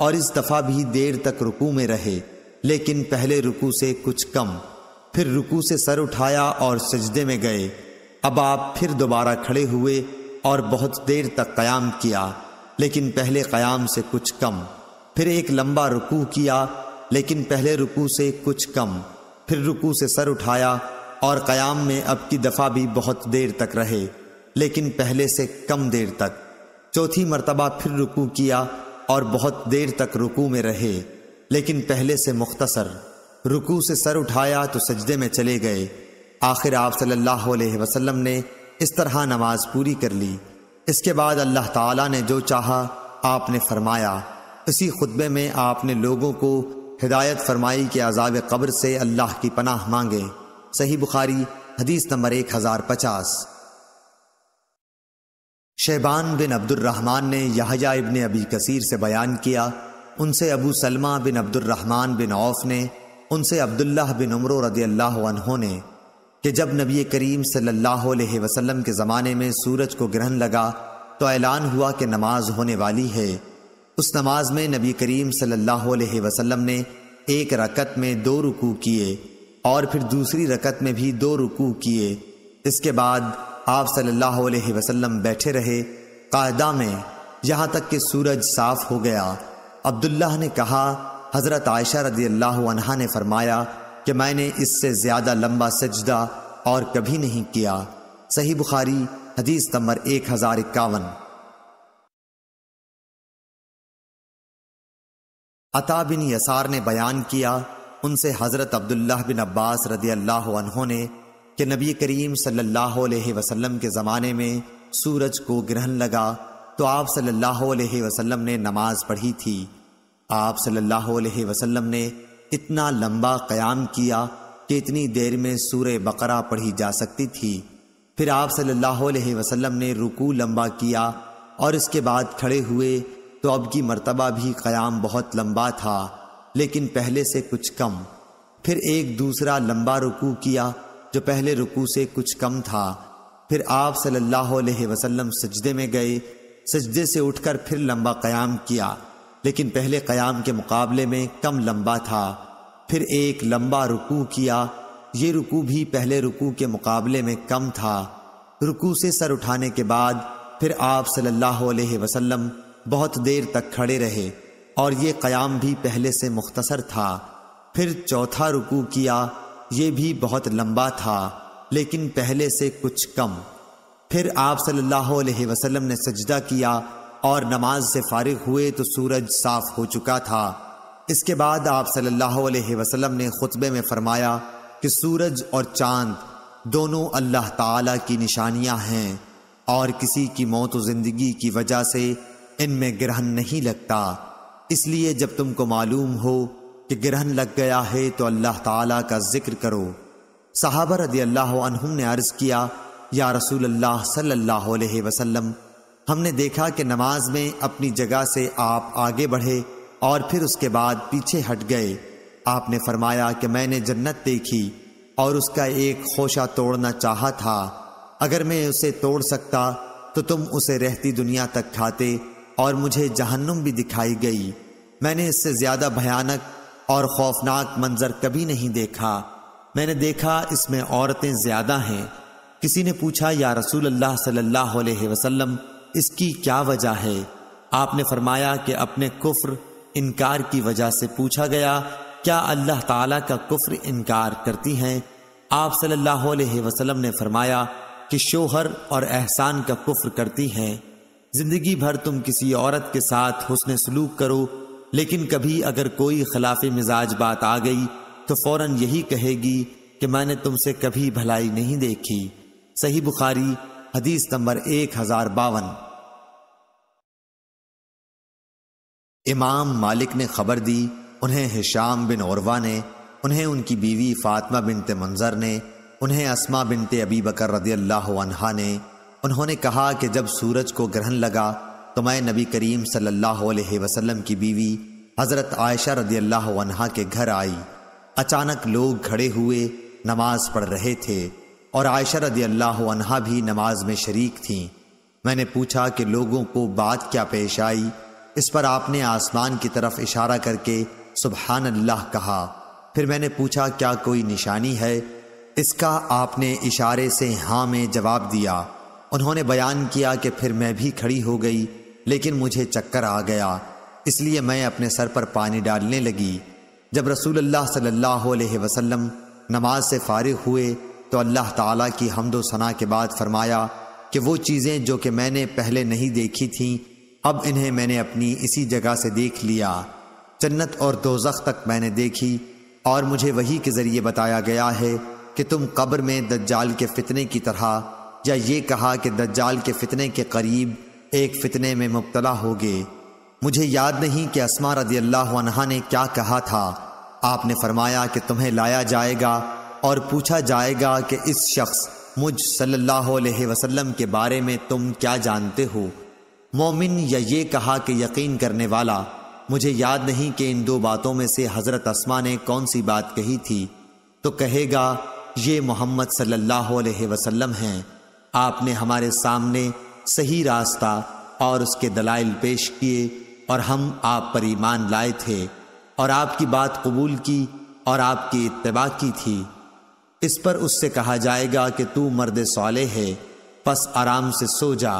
और इस दफ़ा भी देर तक रुकू में रहे लेकिन पहले रुकू से कुछ कम फिर रुकू से सर उठाया और सजदे में गए अब आप फिर दोबारा खड़े हुए और बहुत देर तक क़याम किया लेकिन पहले क़याम से कुछ कम फिर एक लंबा रुकू किया लेकिन पहले रुकू से कुछ कम फिर रुकू से सर उठाया और क़याम में अब की दफ़ा भी बहुत देर तक रहे लेकिन पहले से कम देर तक चौथी मरतबा फिर रुकू किया और बहुत देर तक रुकू में रहे लेकिन पहले से मुख्तसर रुकू से सर उठाया तो सजदे में चले गए आखिर आप सल्लल्लाहु अलैहि वसल्लम ने इस तरह नमाज पूरी कर ली इसके बाद अल्लाह ताला ने जो चाहा आपने फरमाया इसी खुतबे में आपने लोगों को हिदायत फरमाई के अजाब कब्र से अल्लाह की पनाह मांगे सही बुखारी हदीस नंबर एक हजार पचास शहबान बिन अब्दुलरहमान ने यहाजा इबन अबी कसीर से बयान किया उनसे Abu Salama bin Abdulrahman bin Auf ने उनसे अब्दुल्ला बिन उमर रदी अल्लाह ने कि जब नबी करीम सल्लल्लाहु अलैहि वसल्लम के ज़माने में सूरज को ग्रहण लगा तो ऐलान हुआ कि नमाज होने वाली है उस नमाज में नबी करीम सल्लल्लाहु अलैहि वसल्लम ने एक रकत में दो रुकू किए और फिर दूसरी रकत में भी दो रुकू किए इसके बाद आप सल्लल्लाहु अलैहि वसल्लम बैठे रहे कायदा में यहाँ तक कि सूरज साफ हो गया अब्दुल्ला ने कहा हज़रत आयशा रदी अल्लाह ने फरमाया कि मैंने इससे ज़्यादा लंबा सजदा और कभी नहीं किया सही बुखारी हदीस नंबर एक हज़ार इक्यावन अता बिन यसार ने बयान किया उनसे हज़रत अब्दुल्लाह बिन अब्बास रदी अल्लाह ने कि नबी करीम सल्लल्लाहु अलैहि वसल्लम के ज़माने में सूरज को ग्रहण लगा तो आप सल्लल्लाहु अलैहि वसल्लम ने नमाज पढ़ी थी आप सल्लल्लाहु अलैहि वसल्लम ने इतना लंबा क़याम किया कि इतनी देर में सूर बकरा पढ़ी जा सकती थी फिर आप सल्लल्लाहु अलैहि वसल्लम ने रुकू लंबा किया और इसके बाद खड़े हुए तो अब की मरतबा भी क़याम बहुत लम्बा था लेकिन पहले से कुछ कम फिर एक दूसरा लंबा रुकू किया जो पहले रुकू से कुछ कम था फिर आप सल्लल्लाहु अलैहि वसल्लम सजदे में गए सजदे से उठकर फिर लंबा कयाम किया लेकिन पहले कयाम के मुकाबले में कम लंबा था फिर एक लंबा रुकू किया ये रुकू भी पहले रुकू के मुकाबले में कम था रुकू से सर उठाने के बाद फिर आप सल्लल्लाहु अलैहि वसल्लम बहुत देर तक खड़े रहे और ये क़याम भी पहले से मुख्तसर था फिर चौथा रुकू किया ये भी बहुत लंबा था लेकिन पहले से कुछ कम फिर आप सल्लल्लाहु अलैहि वसल्लम ने सजदा किया और नमाज से फारिग हुए तो सूरज साफ हो चुका था इसके बाद आप सल्लल्लाहु अलैहि वसल्लम ने खुतबे में फरमाया कि सूरज और चांद दोनों अल्लाह ताला की निशानियां हैं और किसी की मौत व जिंदगी की वजह से इनमें ग्रहण नहीं लगता इसलिए जब तुमको मालूम हो कि ग्रहण लग गया है तो अल्लाह ताला का जिक्र करो साहबर रदी अल्लाह अनहुम ने अर्ज किया या रसूल अल्लाह सल्लल्लाहु अलैहि वसल्लम हमने देखा कि नमाज में अपनी जगह से आप आगे बढ़े और फिर उसके बाद पीछे हट गए आपने फरमाया कि मैंने जन्नत देखी और उसका एक खोशा तोड़ना चाहा था अगर मैं उसे तोड़ सकता तो तुम उसे रहती दुनिया तक खाते और मुझे जहन्नुम भी दिखाई गई मैंने इससे ज्यादा भयानक और खौफनाक मंजर कभी नहीं देखा मैंने देखा इसमें औरतें ज्यादा हैं किसी ने पूछा या रसूल अल्लाह सल्लल्लाहु अलैहि वसल्लम इसकी क्या वजह है आपने फरमाया कि अपने कुफ्र इनकार की वजह से पूछा गया क्या अल्लाह ताला का कुफ्र इनकार करती हैं आप सल्लल्लाहु अलैहि वसल्लम ने फरमाया कि शोहर और एहसान का कुफ्र करती हैं जिंदगी भर तुम किसी औरत के साथ हुसन सलूक करो लेकिन कभी अगर कोई खिलाफ मिजाज बात आ गई तो फौरन यही कहेगी कि मैंने तुमसे कभी भलाई नहीं देखी सही बुखारी हदीस नंबर एक हजार बावन इमाम मालिक ने खबर दी उन्हें हिशाम बिन औरवा ने उन्हें उनकी बीवी फातमा बिनते मंजर ने उन्हें असमा बिनते अबी बकर रदी अल्लाह ने उन्होंने कहा कि जब सूरज को ग्रहण लगा तो मैं नबी करीम सल्लल्लाहु अलैहि वसल्लम की बीवी हज़रत आयशा रदी अल्लाह के घर आई अचानक लोग खड़े हुए नमाज पढ़ रहे थे और आयशा रदी अल्लाह भी नमाज में शरीक थी मैंने पूछा कि लोगों को बात क्या पेश आई इस पर आपने आसमान की तरफ इशारा करके सुबहान अल्लाह कहा फिर मैंने पूछा क्या कोई निशानी है इसका आपने इशारे से हाँ में जवाब दिया उन्होंने बयान किया कि फिर मैं भी खड़ी हो गई लेकिन मुझे चक्कर आ गया इसलिए मैं अपने सर पर पानी डालने लगी जब रसूल अल्लाह सल्लल्लाहु अलैहि वसल्लम नमाज से फारिग हुए तो अल्लाह ताला की हमदो सना के बाद फरमाया कि वो चीज़ें जो कि मैंने पहले नहीं देखी थीं अब इन्हें मैंने अपनी इसी जगह से देख लिया जन्नत और दोजख तक मैंने देखी और मुझे वही के ज़रिए बताया गया है कि तुम कब्र में दज्जाल के फितने की तरह या ये कहा कि दज्जाल के फितने के करीब एक फितने में मुबतला गए मुझे याद नहीं कि असमा रदी अल्लाह ने क्या कहा था आपने फरमाया कि तुम्हें लाया जाएगा और पूछा जाएगा कि इस शख्स मुझ सल्लल्लाहु अलैहि वसल्लम के बारे में तुम क्या जानते हो मोमिन या ये कहा कि यकीन करने वाला मुझे याद नहीं कि इन दो बातों में से हज़रत असमा ने कौन सी बात कही थी तो कहेगा ये मोहम्मद सल्लल्लाहु अलैहि वसल्लम हैं आपने हमारे सामने सही रास्ता और उसके दलाइल पेश किए और हम आप पर ईमान लाए थे और आपकी बात कबूल की और आपकी इतबा की थी इस पर उससे कहा जाएगा कि तू मर्द सौले है बस आराम से सो जा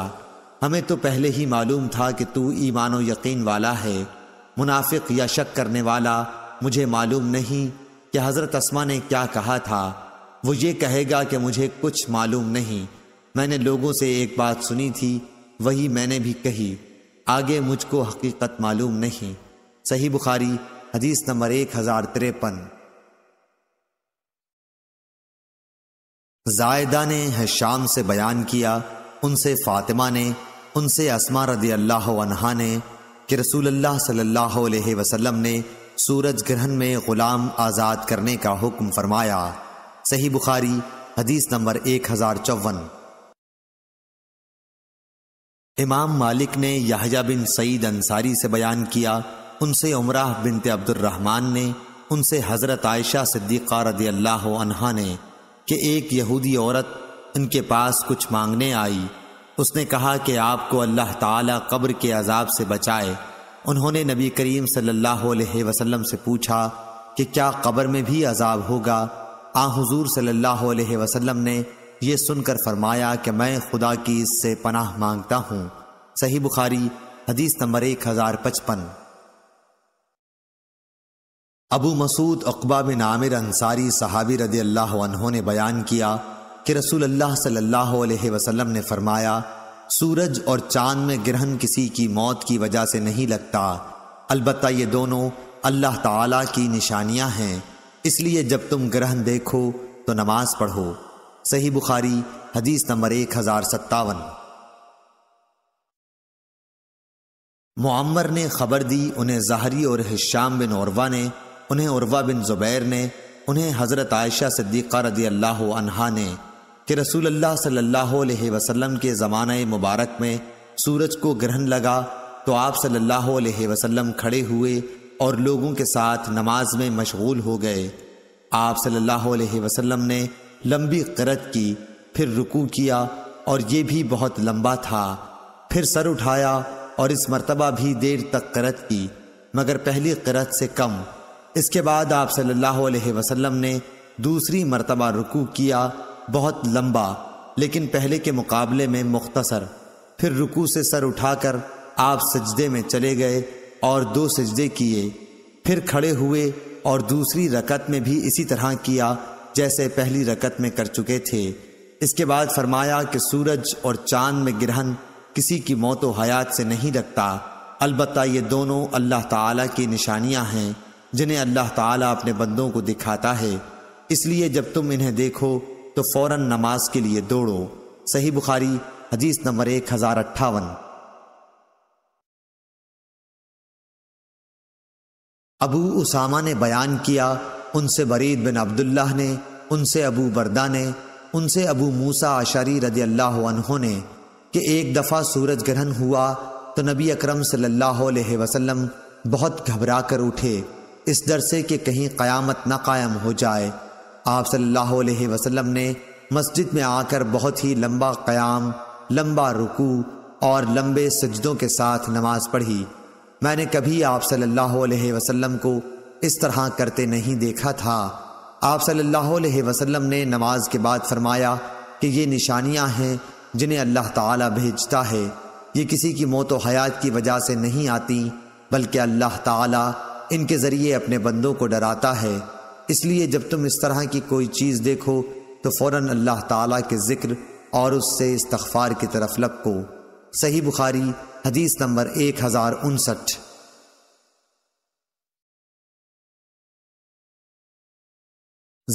हमें तो पहले ही मालूम था कि तू ईमान व यकीन वाला है मुनाफिक या शक करने वाला मुझे मालूम नहीं कि हज़रत असमा ने क्या कहा था वो ये कहेगा कि मुझे कुछ मालूम नहीं मैंने लोगों से एक बात सुनी थी वही मैंने भी कही आगे मुझको हकीकत मालूम नहीं सही बुखारी हदीस नंबर एक हजार तिरपन जायदा ने हशाम से बयान किया उनसे फातिमा ने उनसे असमा रदी अल्लाह ने कि रसूल अल्लाह वसल्लम ने सूरज ग्रहण में ग़ुलाम आज़ाद करने का हुक्म फरमाया सही बुखारी हदीस नंबर एक हज़ार चौवन इमाम मालिक ने यहाजा बिन सईद अंसारी से बयान किया उनसे उमराह बिनते अब्दुलरहमान ने उनसे हज़रत आयशा सिद्दीक़ा रदी अल्लाह अनहा ने कि एक यहूदी औरत इनके पास कुछ मांगने आई उसने कहा कि आपको अल्लाह ताला कब्र के अजाब से बचाए उन्होंने नबी करीम सल्लल्लाहु अलैहि वसल्लम से पूछा कि क्या कब्र में भी अजाब होगा आ हजूर सल्ला अलैहि ने ये सुनकर फरमाया कि मैं खुदा की इससे पनाह मांगता हूँ सही बुखारी हदीस नंबर एक हजार पचपन अबू मसूद अकबा बिन आमिर अंसारी सहाबी रदी अल्लाह ने बयान किया कि रसूल अल्लाह सल्लल्लाहु अलैहि वसल्लम ने फरमाया सूरज और चांद में ग्रहण किसी की मौत की वजह से नहीं लगता अलबत् ये दोनों अल्लाह ताला की निशानियां हैं इसलिए जब तुम ग्रहण देखो तो नमाज पढ़ो सही बुखारी हदीस नंबर एक हजार सत्तावन मुआमर ने खबर दी उन्हें जहरी और हिशाम बिन औरवा ने उन्हें औरवा बिन जुबैर ने उन्हें हज़रत आयशा सिद्दीक़ा रदी अल्लाह अनहा ने कि रसूल अल्लाह सल्लल्लाहु अलैहि वसल्लम के ज़माने मुबारक में सूरज को ग्रहण लगा तो आप सल्लल्लाहु अलैहि वसल्लम खड़े हुए और लोगों के साथ नमाज में मशगूल हो गए आप सल्लल्लाहु अलैहि वसल्लम ने लंबी करत की फिर रुकू किया और ये भी बहुत लंबा था फिर सर उठाया और इस मर्तबा भी देर तक करत की मगर पहली करत से कम इसके बाद आप सल्लल्लाहु अलैहि वसल्लम ने दूसरी मर्तबा रुकू किया बहुत लंबा लेकिन पहले के मुकाबले में मुख्तसर फिर रुकू से सर उठाकर आप सजदे में चले गए और दो सजदे किए फिर खड़े हुए और दूसरी रकत में भी इसी तरह किया जैसे पहली रकत में कर चुके थे इसके बाद फरमाया कि सूरज और चांद में ग्रहण किसी की मौत व हयात से नहीं रखता अलबत् ये दोनों अल्लाह ताला की निशानियां हैं जिन्हें अल्लाह ताला अपने बंदों को दिखाता है इसलिए जब तुम इन्हें देखो तो फ़ौर नमाज के लिए दौड़ो सही बुखारी हदीस नंबर एक हज़ार अट्ठावन अबू उसामा ने बयान किया उनसे बरीद बिन अब्दुल्लाह ने उनसे अबू बरदा ने उनसे अबू मूसा आशारी रदी अल्लाह ने कि एक दफ़ा सूरज ग्रहण हुआ तो नबी अकरम सल्लल्लाहु अलैहि वसल्लम बहुत घबरा कर उठे इस डर से कि कहीं क़यामत ना कायम हो जाए आप सल्लल्लाहु अलैहि वसल्लम ने मस्जिद में आकर बहुत ही लंबा क़याम लंबा रुकू और लंबे सजदों के साथ नमाज पढ़ी मैंने कभी आप सल्ला अलैहि को इस तरह करते नहीं देखा था आप सल्लल्लाहु अलैहि वसल्लम ने नमाज के बाद फरमाया कि ये निशानियां हैं जिन्हें अल्लाह ताला भेजता है ये किसी की मौत हयात की वजह से नहीं आती बल्कि अल्लाह ताला इनके ज़रिए अपने बंदों को डराता है इसलिए जब तुम इस तरह की कोई चीज़ देखो तो फ़ौर अल्लाह ताला के ज़िक्र और उससे इस्तफार की तरफ लपको सही बुखारी हदीस नंबर एक हज़ार उनसठ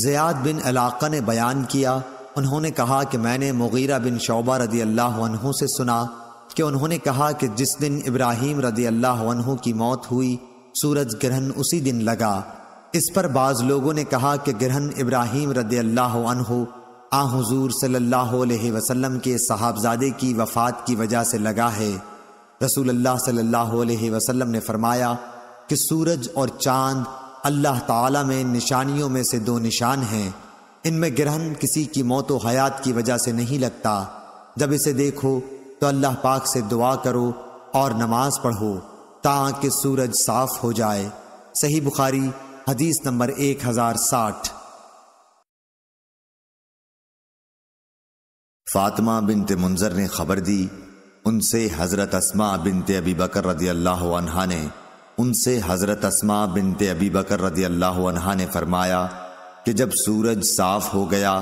ज़ियाद बिन अलाक़ा ने बयान किया उन्होंने कहा कि मैंने मुगीरा बिन शोबा रदी अल्लाह से सुना कि उन्होंने कहा कि जिस दिन इब्राहिम रदी अल्लाह की मौत हुई सूरज ग्रहण उसी दिन लगा इस पर बाज लोगों ने कहा कि ग्रहण इब्राहिम रदी अल्लाह आ हजूर सल्लल्लाहु अलैहि वसल्लम के साहबजादे की वफ़ात की वजह से लगा है रसूल अल्लाह सल्लल्लाहु अलैहि वसल्लम ने फरमाया कि सूरज और चांद अल्लाह ताला में निशानियों में से दो निशान हैं इनमें ग्रहण किसी की मौत व हयात की वजह से नहीं लगता जब इसे देखो तो अल्लाह पाक से दुआ करो और नमाज पढ़ो ताकि सूरज साफ हो जाए सही बुखारी हदीस नंबर एक हजार साठ फातिमा बिनते मुंजर ने खबर दी उनसे हज़रत असमा बिनते अबी बकर रदी अल्लाह ने उनसे हज़रत असमा बिनते अबी बकर रदी अल्लाह ने फरमाया कि जब सूरज साफ हो गया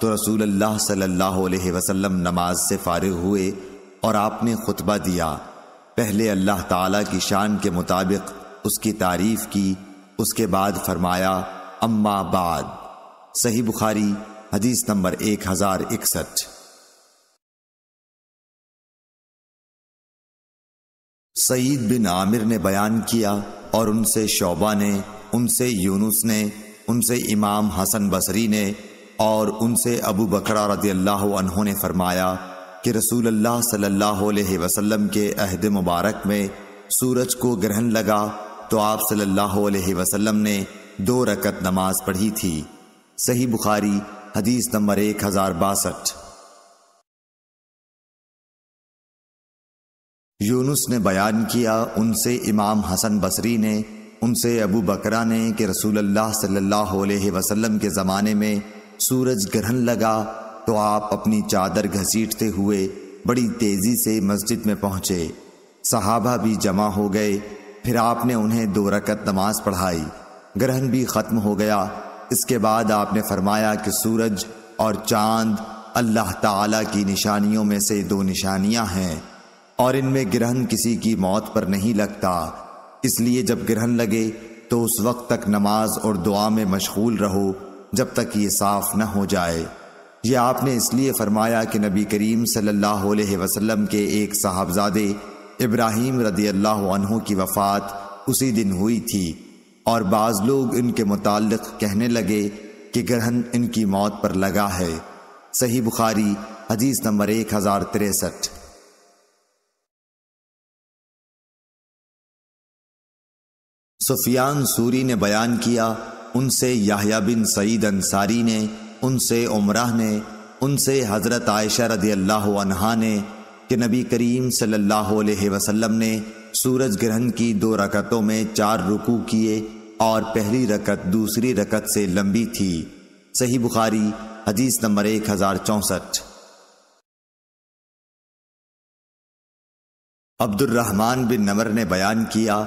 तो रसूल अल्लाह सल्लल्लाहु अलैहि वसल्लम नमाज से फारिग हुए और आपने खुतबा दिया पहले अल्लाह ताला की शान के मुताबिक उसकी तारीफ की उसके बाद फरमाया अम्मा बाद सही बुखारी हदीस नंबर एक हज़ार इकसठ सईद बिन आमिर ने बयान किया और उनसे शोबा ने उनसे यूनुस ने उनसे इमाम हसन बसरी ने और उनसे अबू बकरा रदी अल्लाह ने फरमाया कि रसूल अल्लाह सल्लल्लाहु अलैहि वसल्लम के अहद मुबारक में सूरज को ग्रहण लगा तो आप सल्लल्लाहु अलैहि वसल्लम ने दो रकत नमाज पढ़ी थी सही बुखारी हदीस नंबर एक हज़ार बासठ यूनुस ने बयान किया उनसे इमाम हसन बसरी ने उनसे अबू बकरा ने कि रसूल अल्लाह सल्लल्लाहु अलैहि वसल्लम के ज़माने में सूरज ग्रहण लगा तो आप अपनी चादर घसीटते हुए बड़ी तेज़ी से मस्जिद में पहुँचे सहाबा भी जमा हो गए फिर आपने उन्हें दो रकत नमाज पढ़ाई ग्रहण भी ख़त्म हो गया इसके बाद आपने फरमाया कि सूरज और चांद अल्लाह ताला की निशानियों में से दो निशानियां हैं और इनमें ग्रहण किसी की मौत पर नहीं लगता इसलिए जब ग्रहण लगे तो उस वक्त तक नमाज और दुआ में मशगूल रहो जब तक ये साफ न हो जाए ये आपने इसलिए फरमाया कि नबी करीम सल्लल्लाहु अलैहि वसल्लम के एक साहबजादे इब्राहिम रदी अल्लाह की वफ़ात उसी दिन हुई थी और बाज़ लोग इनके मुतालिक कहने लगे कि ग्रहण इनकी मौत पर लगा है सही बुखारी हदीस नंबर एक हज़ार तिरसठ सुफियान सूरी ने बयान किया उनसे याहिया बिन सईद अंसारी ने उनसे उमराह ने उनसे हज़रत आयशा रदी अल्लाह ने कि नबी करीम सल्लल्लाहु अलैहि वसल्लम ने सूरज ग्रहण की दो रकतों में चार रुकू किए और पहली रकत दूसरी रकत से लंबी थी सही बुखारी हदीस नंबर एक हजार चौंसठ अब्दुलरहमान बिन नमर ने बयान किया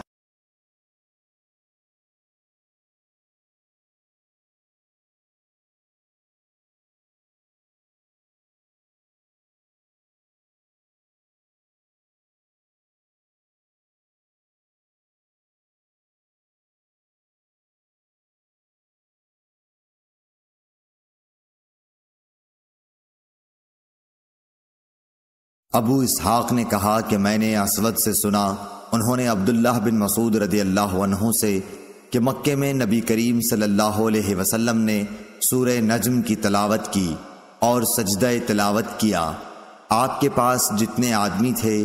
अबू इसहाक ने कहा कि मैंने असवद से सुना उन्होंने अब्दुल्लाह बिन मसूद रदी अल्लाह से कि मक्के में नबी करीम सल्लल्लाहु अलैहि वसल्लम ने सूर्य नजम की तलावत की और सजद तलावत किया आपके पास जितने आदमी थे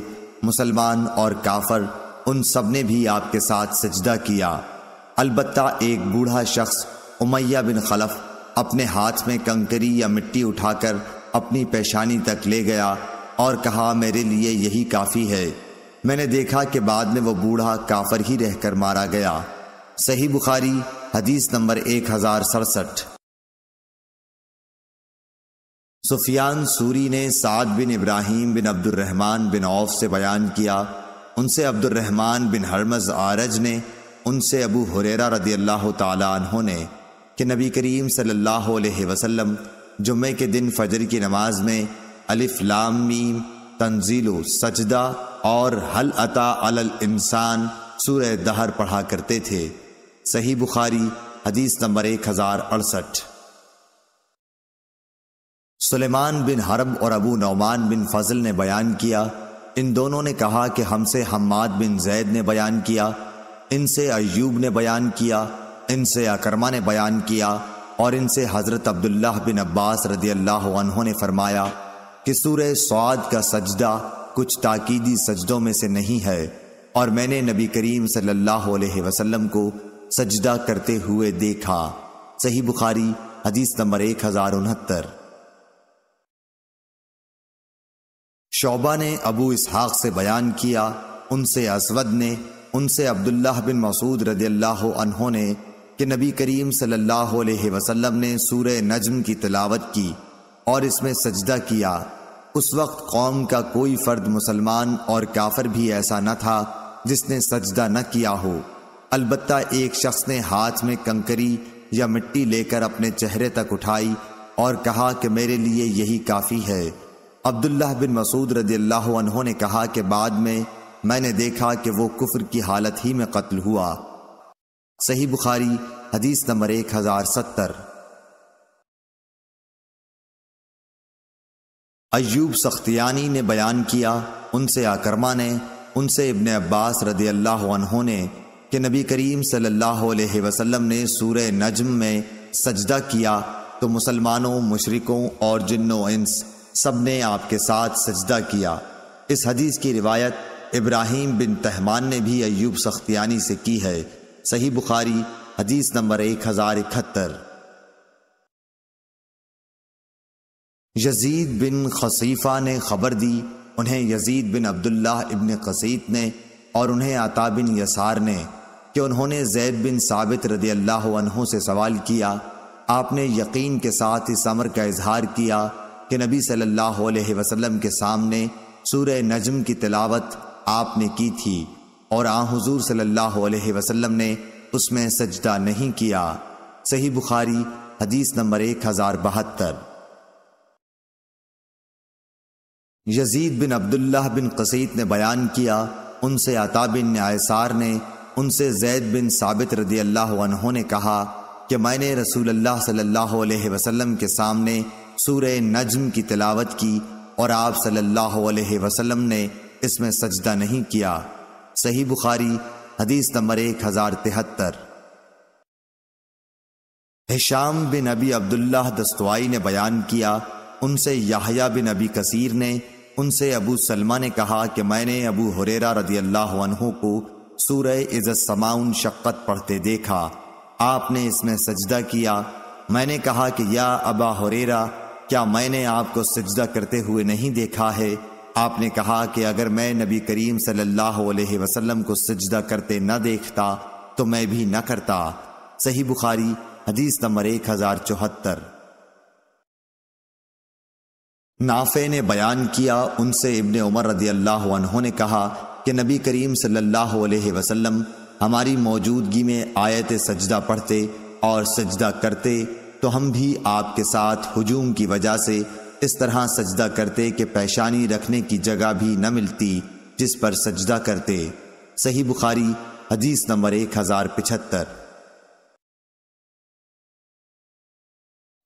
मुसलमान और काफर उन सब ने भी आपके साथ सजदा किया अलबत् एक बूढ़ा शख्स उमैया बिन खलफ अपने हाथ में कंकरी या मिट्टी उठाकर अपनी पेशानी तक ले गया और कहा मेरे लिए यही काफ़ी है मैंने देखा कि बाद में वो बूढ़ा काफर ही रहकर मारा गया सही बुखारी हदीस नंबर एक हजार सड़सठ सुफियान सूरी ने Saad bin Ibrahim bin Abdulrahman bin Auf से बयान किया उनसे अब्दुलरहमान बिन हरमज आरज ने उनसे अबू हुरेरा रदी अल्लाह तहों ने कि नबी करीम सल्लल्लाहु अलैहि वसल्लम जुम्मे के दिन फजर की नमाज में अलिफ लाम मीम तंजीलो सजदा और हल अता अल इंसान सूर्य दहर पढ़ा करते थे सही बुखारी हदीस नंबर एक हजार अड़सठ सुलेमान बिन हरब और अबू नौमान बिन फजल ने बयान किया इन दोनों ने कहा कि हमसे हम्माद बिन जैद ने बयान किया इनसे अयूब ने बयान किया इनसे अकरमा ने बयान किया और इनसे हज़रत अब्दुल्लाह बिन अब्बास रदी अल्लाह ने फरमाया कि सूर्य स्वाद का सजदा कुछ ताकीदी सजदों में से नहीं है और मैंने नबी करीम सल्लल्लाहु अलैहि वसल्लम को सजदा करते हुए देखा सही बुखारी हदीस नंबर एक हजार उनहत्तर शोबा ने अबू इसहाक से बयान किया उनसे असवद ने उनसे अब्दुल्लाह बिन मसूद रदी ने कि नबी करीम सल्लल्लाहु अलैहि वसल्लम ने सूर्य नजम की तलावत की और इसमें सजदा किया उस वक्त कौम का कोई फर्द मुसलमान और काफर भी ऐसा न था जिसने सजदा न किया हो अलबत् एक शख्स ने हाथ में कंकरी या मिट्टी लेकर अपने चेहरे तक उठाई और कहा कि मेरे लिए यही काफ़ी है अब्दुल्लाह बिन मसूद रदी अल्लाह ने कहा कि बाद में मैंने देखा कि वो कुफर की हालत ही में कत्ल हुआ सही बुखारी हदीस नंबर एक हज़ार सत्तर अयूब सख्तियानी ने बयान किया उनसे आकरमा ने उनसे इबन अब्बास रदी अल्लाह ने कि नबी करीम सल्लल्लाहु अलैहि वसल्लम ने सूर्य नजम में सजदा किया तो मुसलमानों मुशरकों और जिन्नो इंस सब ने आपके साथ सजदा किया इस हदीस की रिवायत इब्राहिम बिन तहमान ने भी अयूब सख्तियानी से की है सही बुखारी हदीस नंबर एक हज़ार इकहत्तर यजीद बिन खसीफा ने खबर दी उन्हें यजीद बिन अब्दुल्लाह इब्न कसीत ने और उन्हें आता बिन यसार ने कि उन्होंने जैद बिन साबित रदी अल्लाह से सवाल किया आपने यकीन के साथ इस अमर का इजहार किया कि नबी सल्लल्लाहु अलैहि वसल्लम के सामने सूर नजम की तिलावत आपने की थी और आ हजूर सल्लल्लाहु अलैहि वसल्लम ने उसमें सजदा नहीं किया सही बुखारी हदीस नंबर एक हज़ार बहत्तर यजीद बिन अब्दुल्लाह बिन कसीत ने बयान किया उनसे आता बिन आयसार ने उनसे जैद बिन साबित रदी अल्लाह ने कहा कि मैंने रसूल अल्लाह सल्लल्लाहु अलैहि वसल्लम के सामने सूर्य नजम की तलावत की और आप सल्लल्लाहु अलैहि वसल्लम ने इसमें सजदा नहीं किया सही बुखारी हदीस नंबर एक हजार तिहत्तर हिशाम बिन अबी अब्दुल्लाह दस्तवाई ने बयान किया उनसे याहया बिन अबी कसीर ने उनसे अबू सलमा ने कहा कि मैंने अबू हुरेरा रजी अल्लाह को सूरह समाउन शक्कत पढ़ते देखा आपने इसमें सजदा किया मैंने कहा कि या अबा हुरेरा क्या मैंने आपको सजदा करते हुए नहीं देखा है आपने कहा कि अगर मैं नबी करीम सल्लल्लाहु अलैहि वसल्लम को सजदा करते न देखता तो मैं भी न करता सही बुखारी हदीस नंबर एक हजार चौहत्तर नाफे ने बयान किया उनसे इबन उमर रदी अल्लाह ने कहा कि नबी करीम सल्लल्लाहु अलैहि वसल्लम हमारी मौजूदगी में आयत सजदा पढ़ते और सजदा करते तो हम भी आपके साथ हजूम की वजह से इस तरह सजदा करते कि पेशानी रखने की जगह भी न मिलती जिस पर सजदा करते सही बुखारी हदीस नंबर एक हजार पिछहत्तर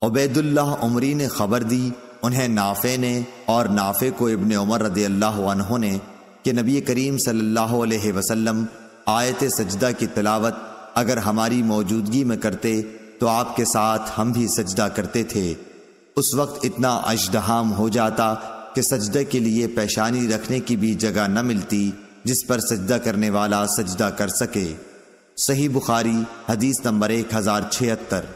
उबैदुल्लाह उमरी ने खबर दी उन्हें नाफे ने और नाफे को इबन उमर रदी अल्लाह ने कि नबी करीम सल्लल्लाहु अलैहि आयत सजदा की तलावत अगर हमारी मौजूदगी में करते तो आपके साथ हम भी सजदा करते थे उस वक्त इतना अजदहाम हो जाता कि सजदे के लिए पेशानी रखने की भी जगह न मिलती जिस पर सजदा करने वाला सजदा कर सके सही बुखारी हदीस नंबर एक हज़ार छिहत्तर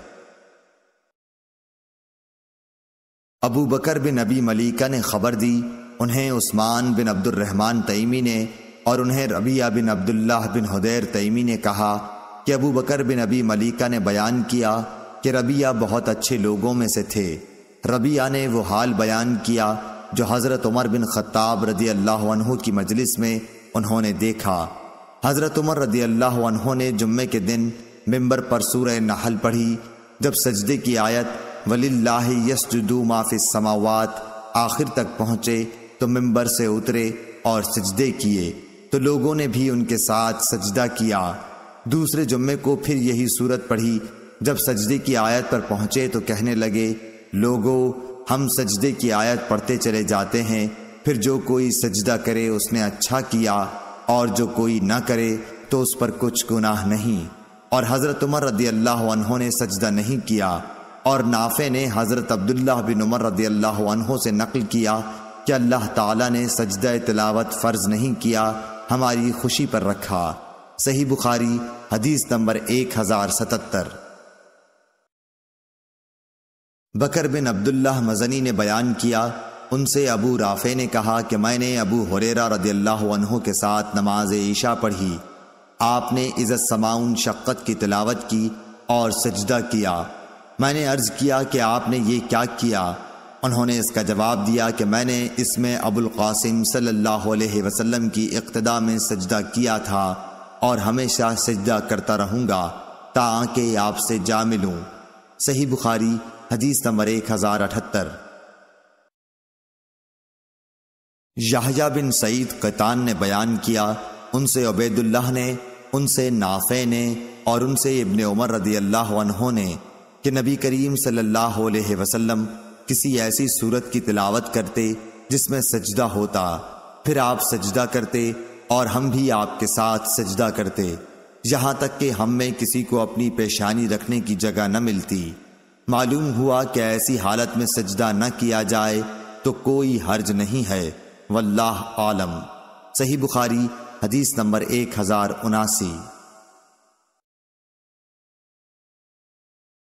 अबू बकर बिन अबी मलिका ने खबर दी उन्हें उस्मान बिन अब्दुलरहमान तईमी ने और उन्हें रबिया बिन अब्दुल्लाह बिन हदैर तईमी ने कहा कि अबू बकर बिन अबी मलिका ने बयान किया कि रबिया बहुत अच्छे लोगों में से थे रबिया ने वो हाल बयान किया जो हज़रत उमर बिन खत्ताब रदी अल्लाह की मजलिस में उन्होंने देखा हज़रत उमर रदी अल्लाह ने जुम्मे के दिन मम्बर पर सूर नहल पढ़ी जब सजदे की आयत वलिल्ला यसजुदू माफि समावात आखिर तक पहुँचे तो मिंबर से उतरे और सजदे किए तो लोगों ने भी उनके साथ सजदा किया दूसरे जुम्मे को फिर यही सूरत पढ़ी जब सजदे की आयत पर पहुंचे तो कहने लगे लोगो हम सजदे की आयत पढ़ते चले जाते हैं फिर जो कोई सजदा करे उसने अच्छा किया और जो कोई ना करे तो उस पर कुछ गुनाह नहीं और हज़रत उमर रदी अल्लाह ने सजदा नहीं किया और नाफे ने हज़रत अब्दुल्ला बिन उमर रदी अल्लाह से नकल किया कि अल्लाह ताला ने सजद तलावत फ़र्ज़ नहीं किया हमारी खुशी पर रखा सही बुखारी हदीस नंबर एक हज़ार सतहत्तर बकर बिन अब्दुल्ला मजनी ने बयान किया उनसे अबू राफे ने कहा कि मैंने अबू हुरेरा रदी अल्लाह के साथ नमाज ईशा पढ़ी आपने इज़त समाउन शक्क़त की तलावत की और सजदा किया मैंने अर्ज किया कि आपने ये क्या किया उन्होंने इसका जवाब दिया कि मैंने इसमें अबुल कासिम सल्लल्लाहु अलैहि वसल्लम की इक्तदा में सजदा किया था और हमेशा सजदा करता रहूँगा ताकि आपसे जा मिलूँ सही बुखारी हदीस नंबर एक हज़ार अठहत्तर याहिया बिन सईद कतान ने बयान किया उनसे उबैदुल्लाह ने उनसे नाफे ने और उनसे इबन उमर रदी अल्लाह ने कि नबी करीम सल्लल्लाहु अलैहि वसल्लम किसी ऐसी सूरत की तिलावत करते जिसमें सजदा होता फिर आप सजदा करते और हम भी आपके साथ सजदा करते यहाँ तक कि हम में किसी को अपनी पेशानी रखने की जगह न मिलती मालूम हुआ कि ऐसी हालत में सजदा न किया जाए तो कोई हर्ज नहीं है वल्लाह आलम सही बुखारी हदीस नंबर एक हजार उनासी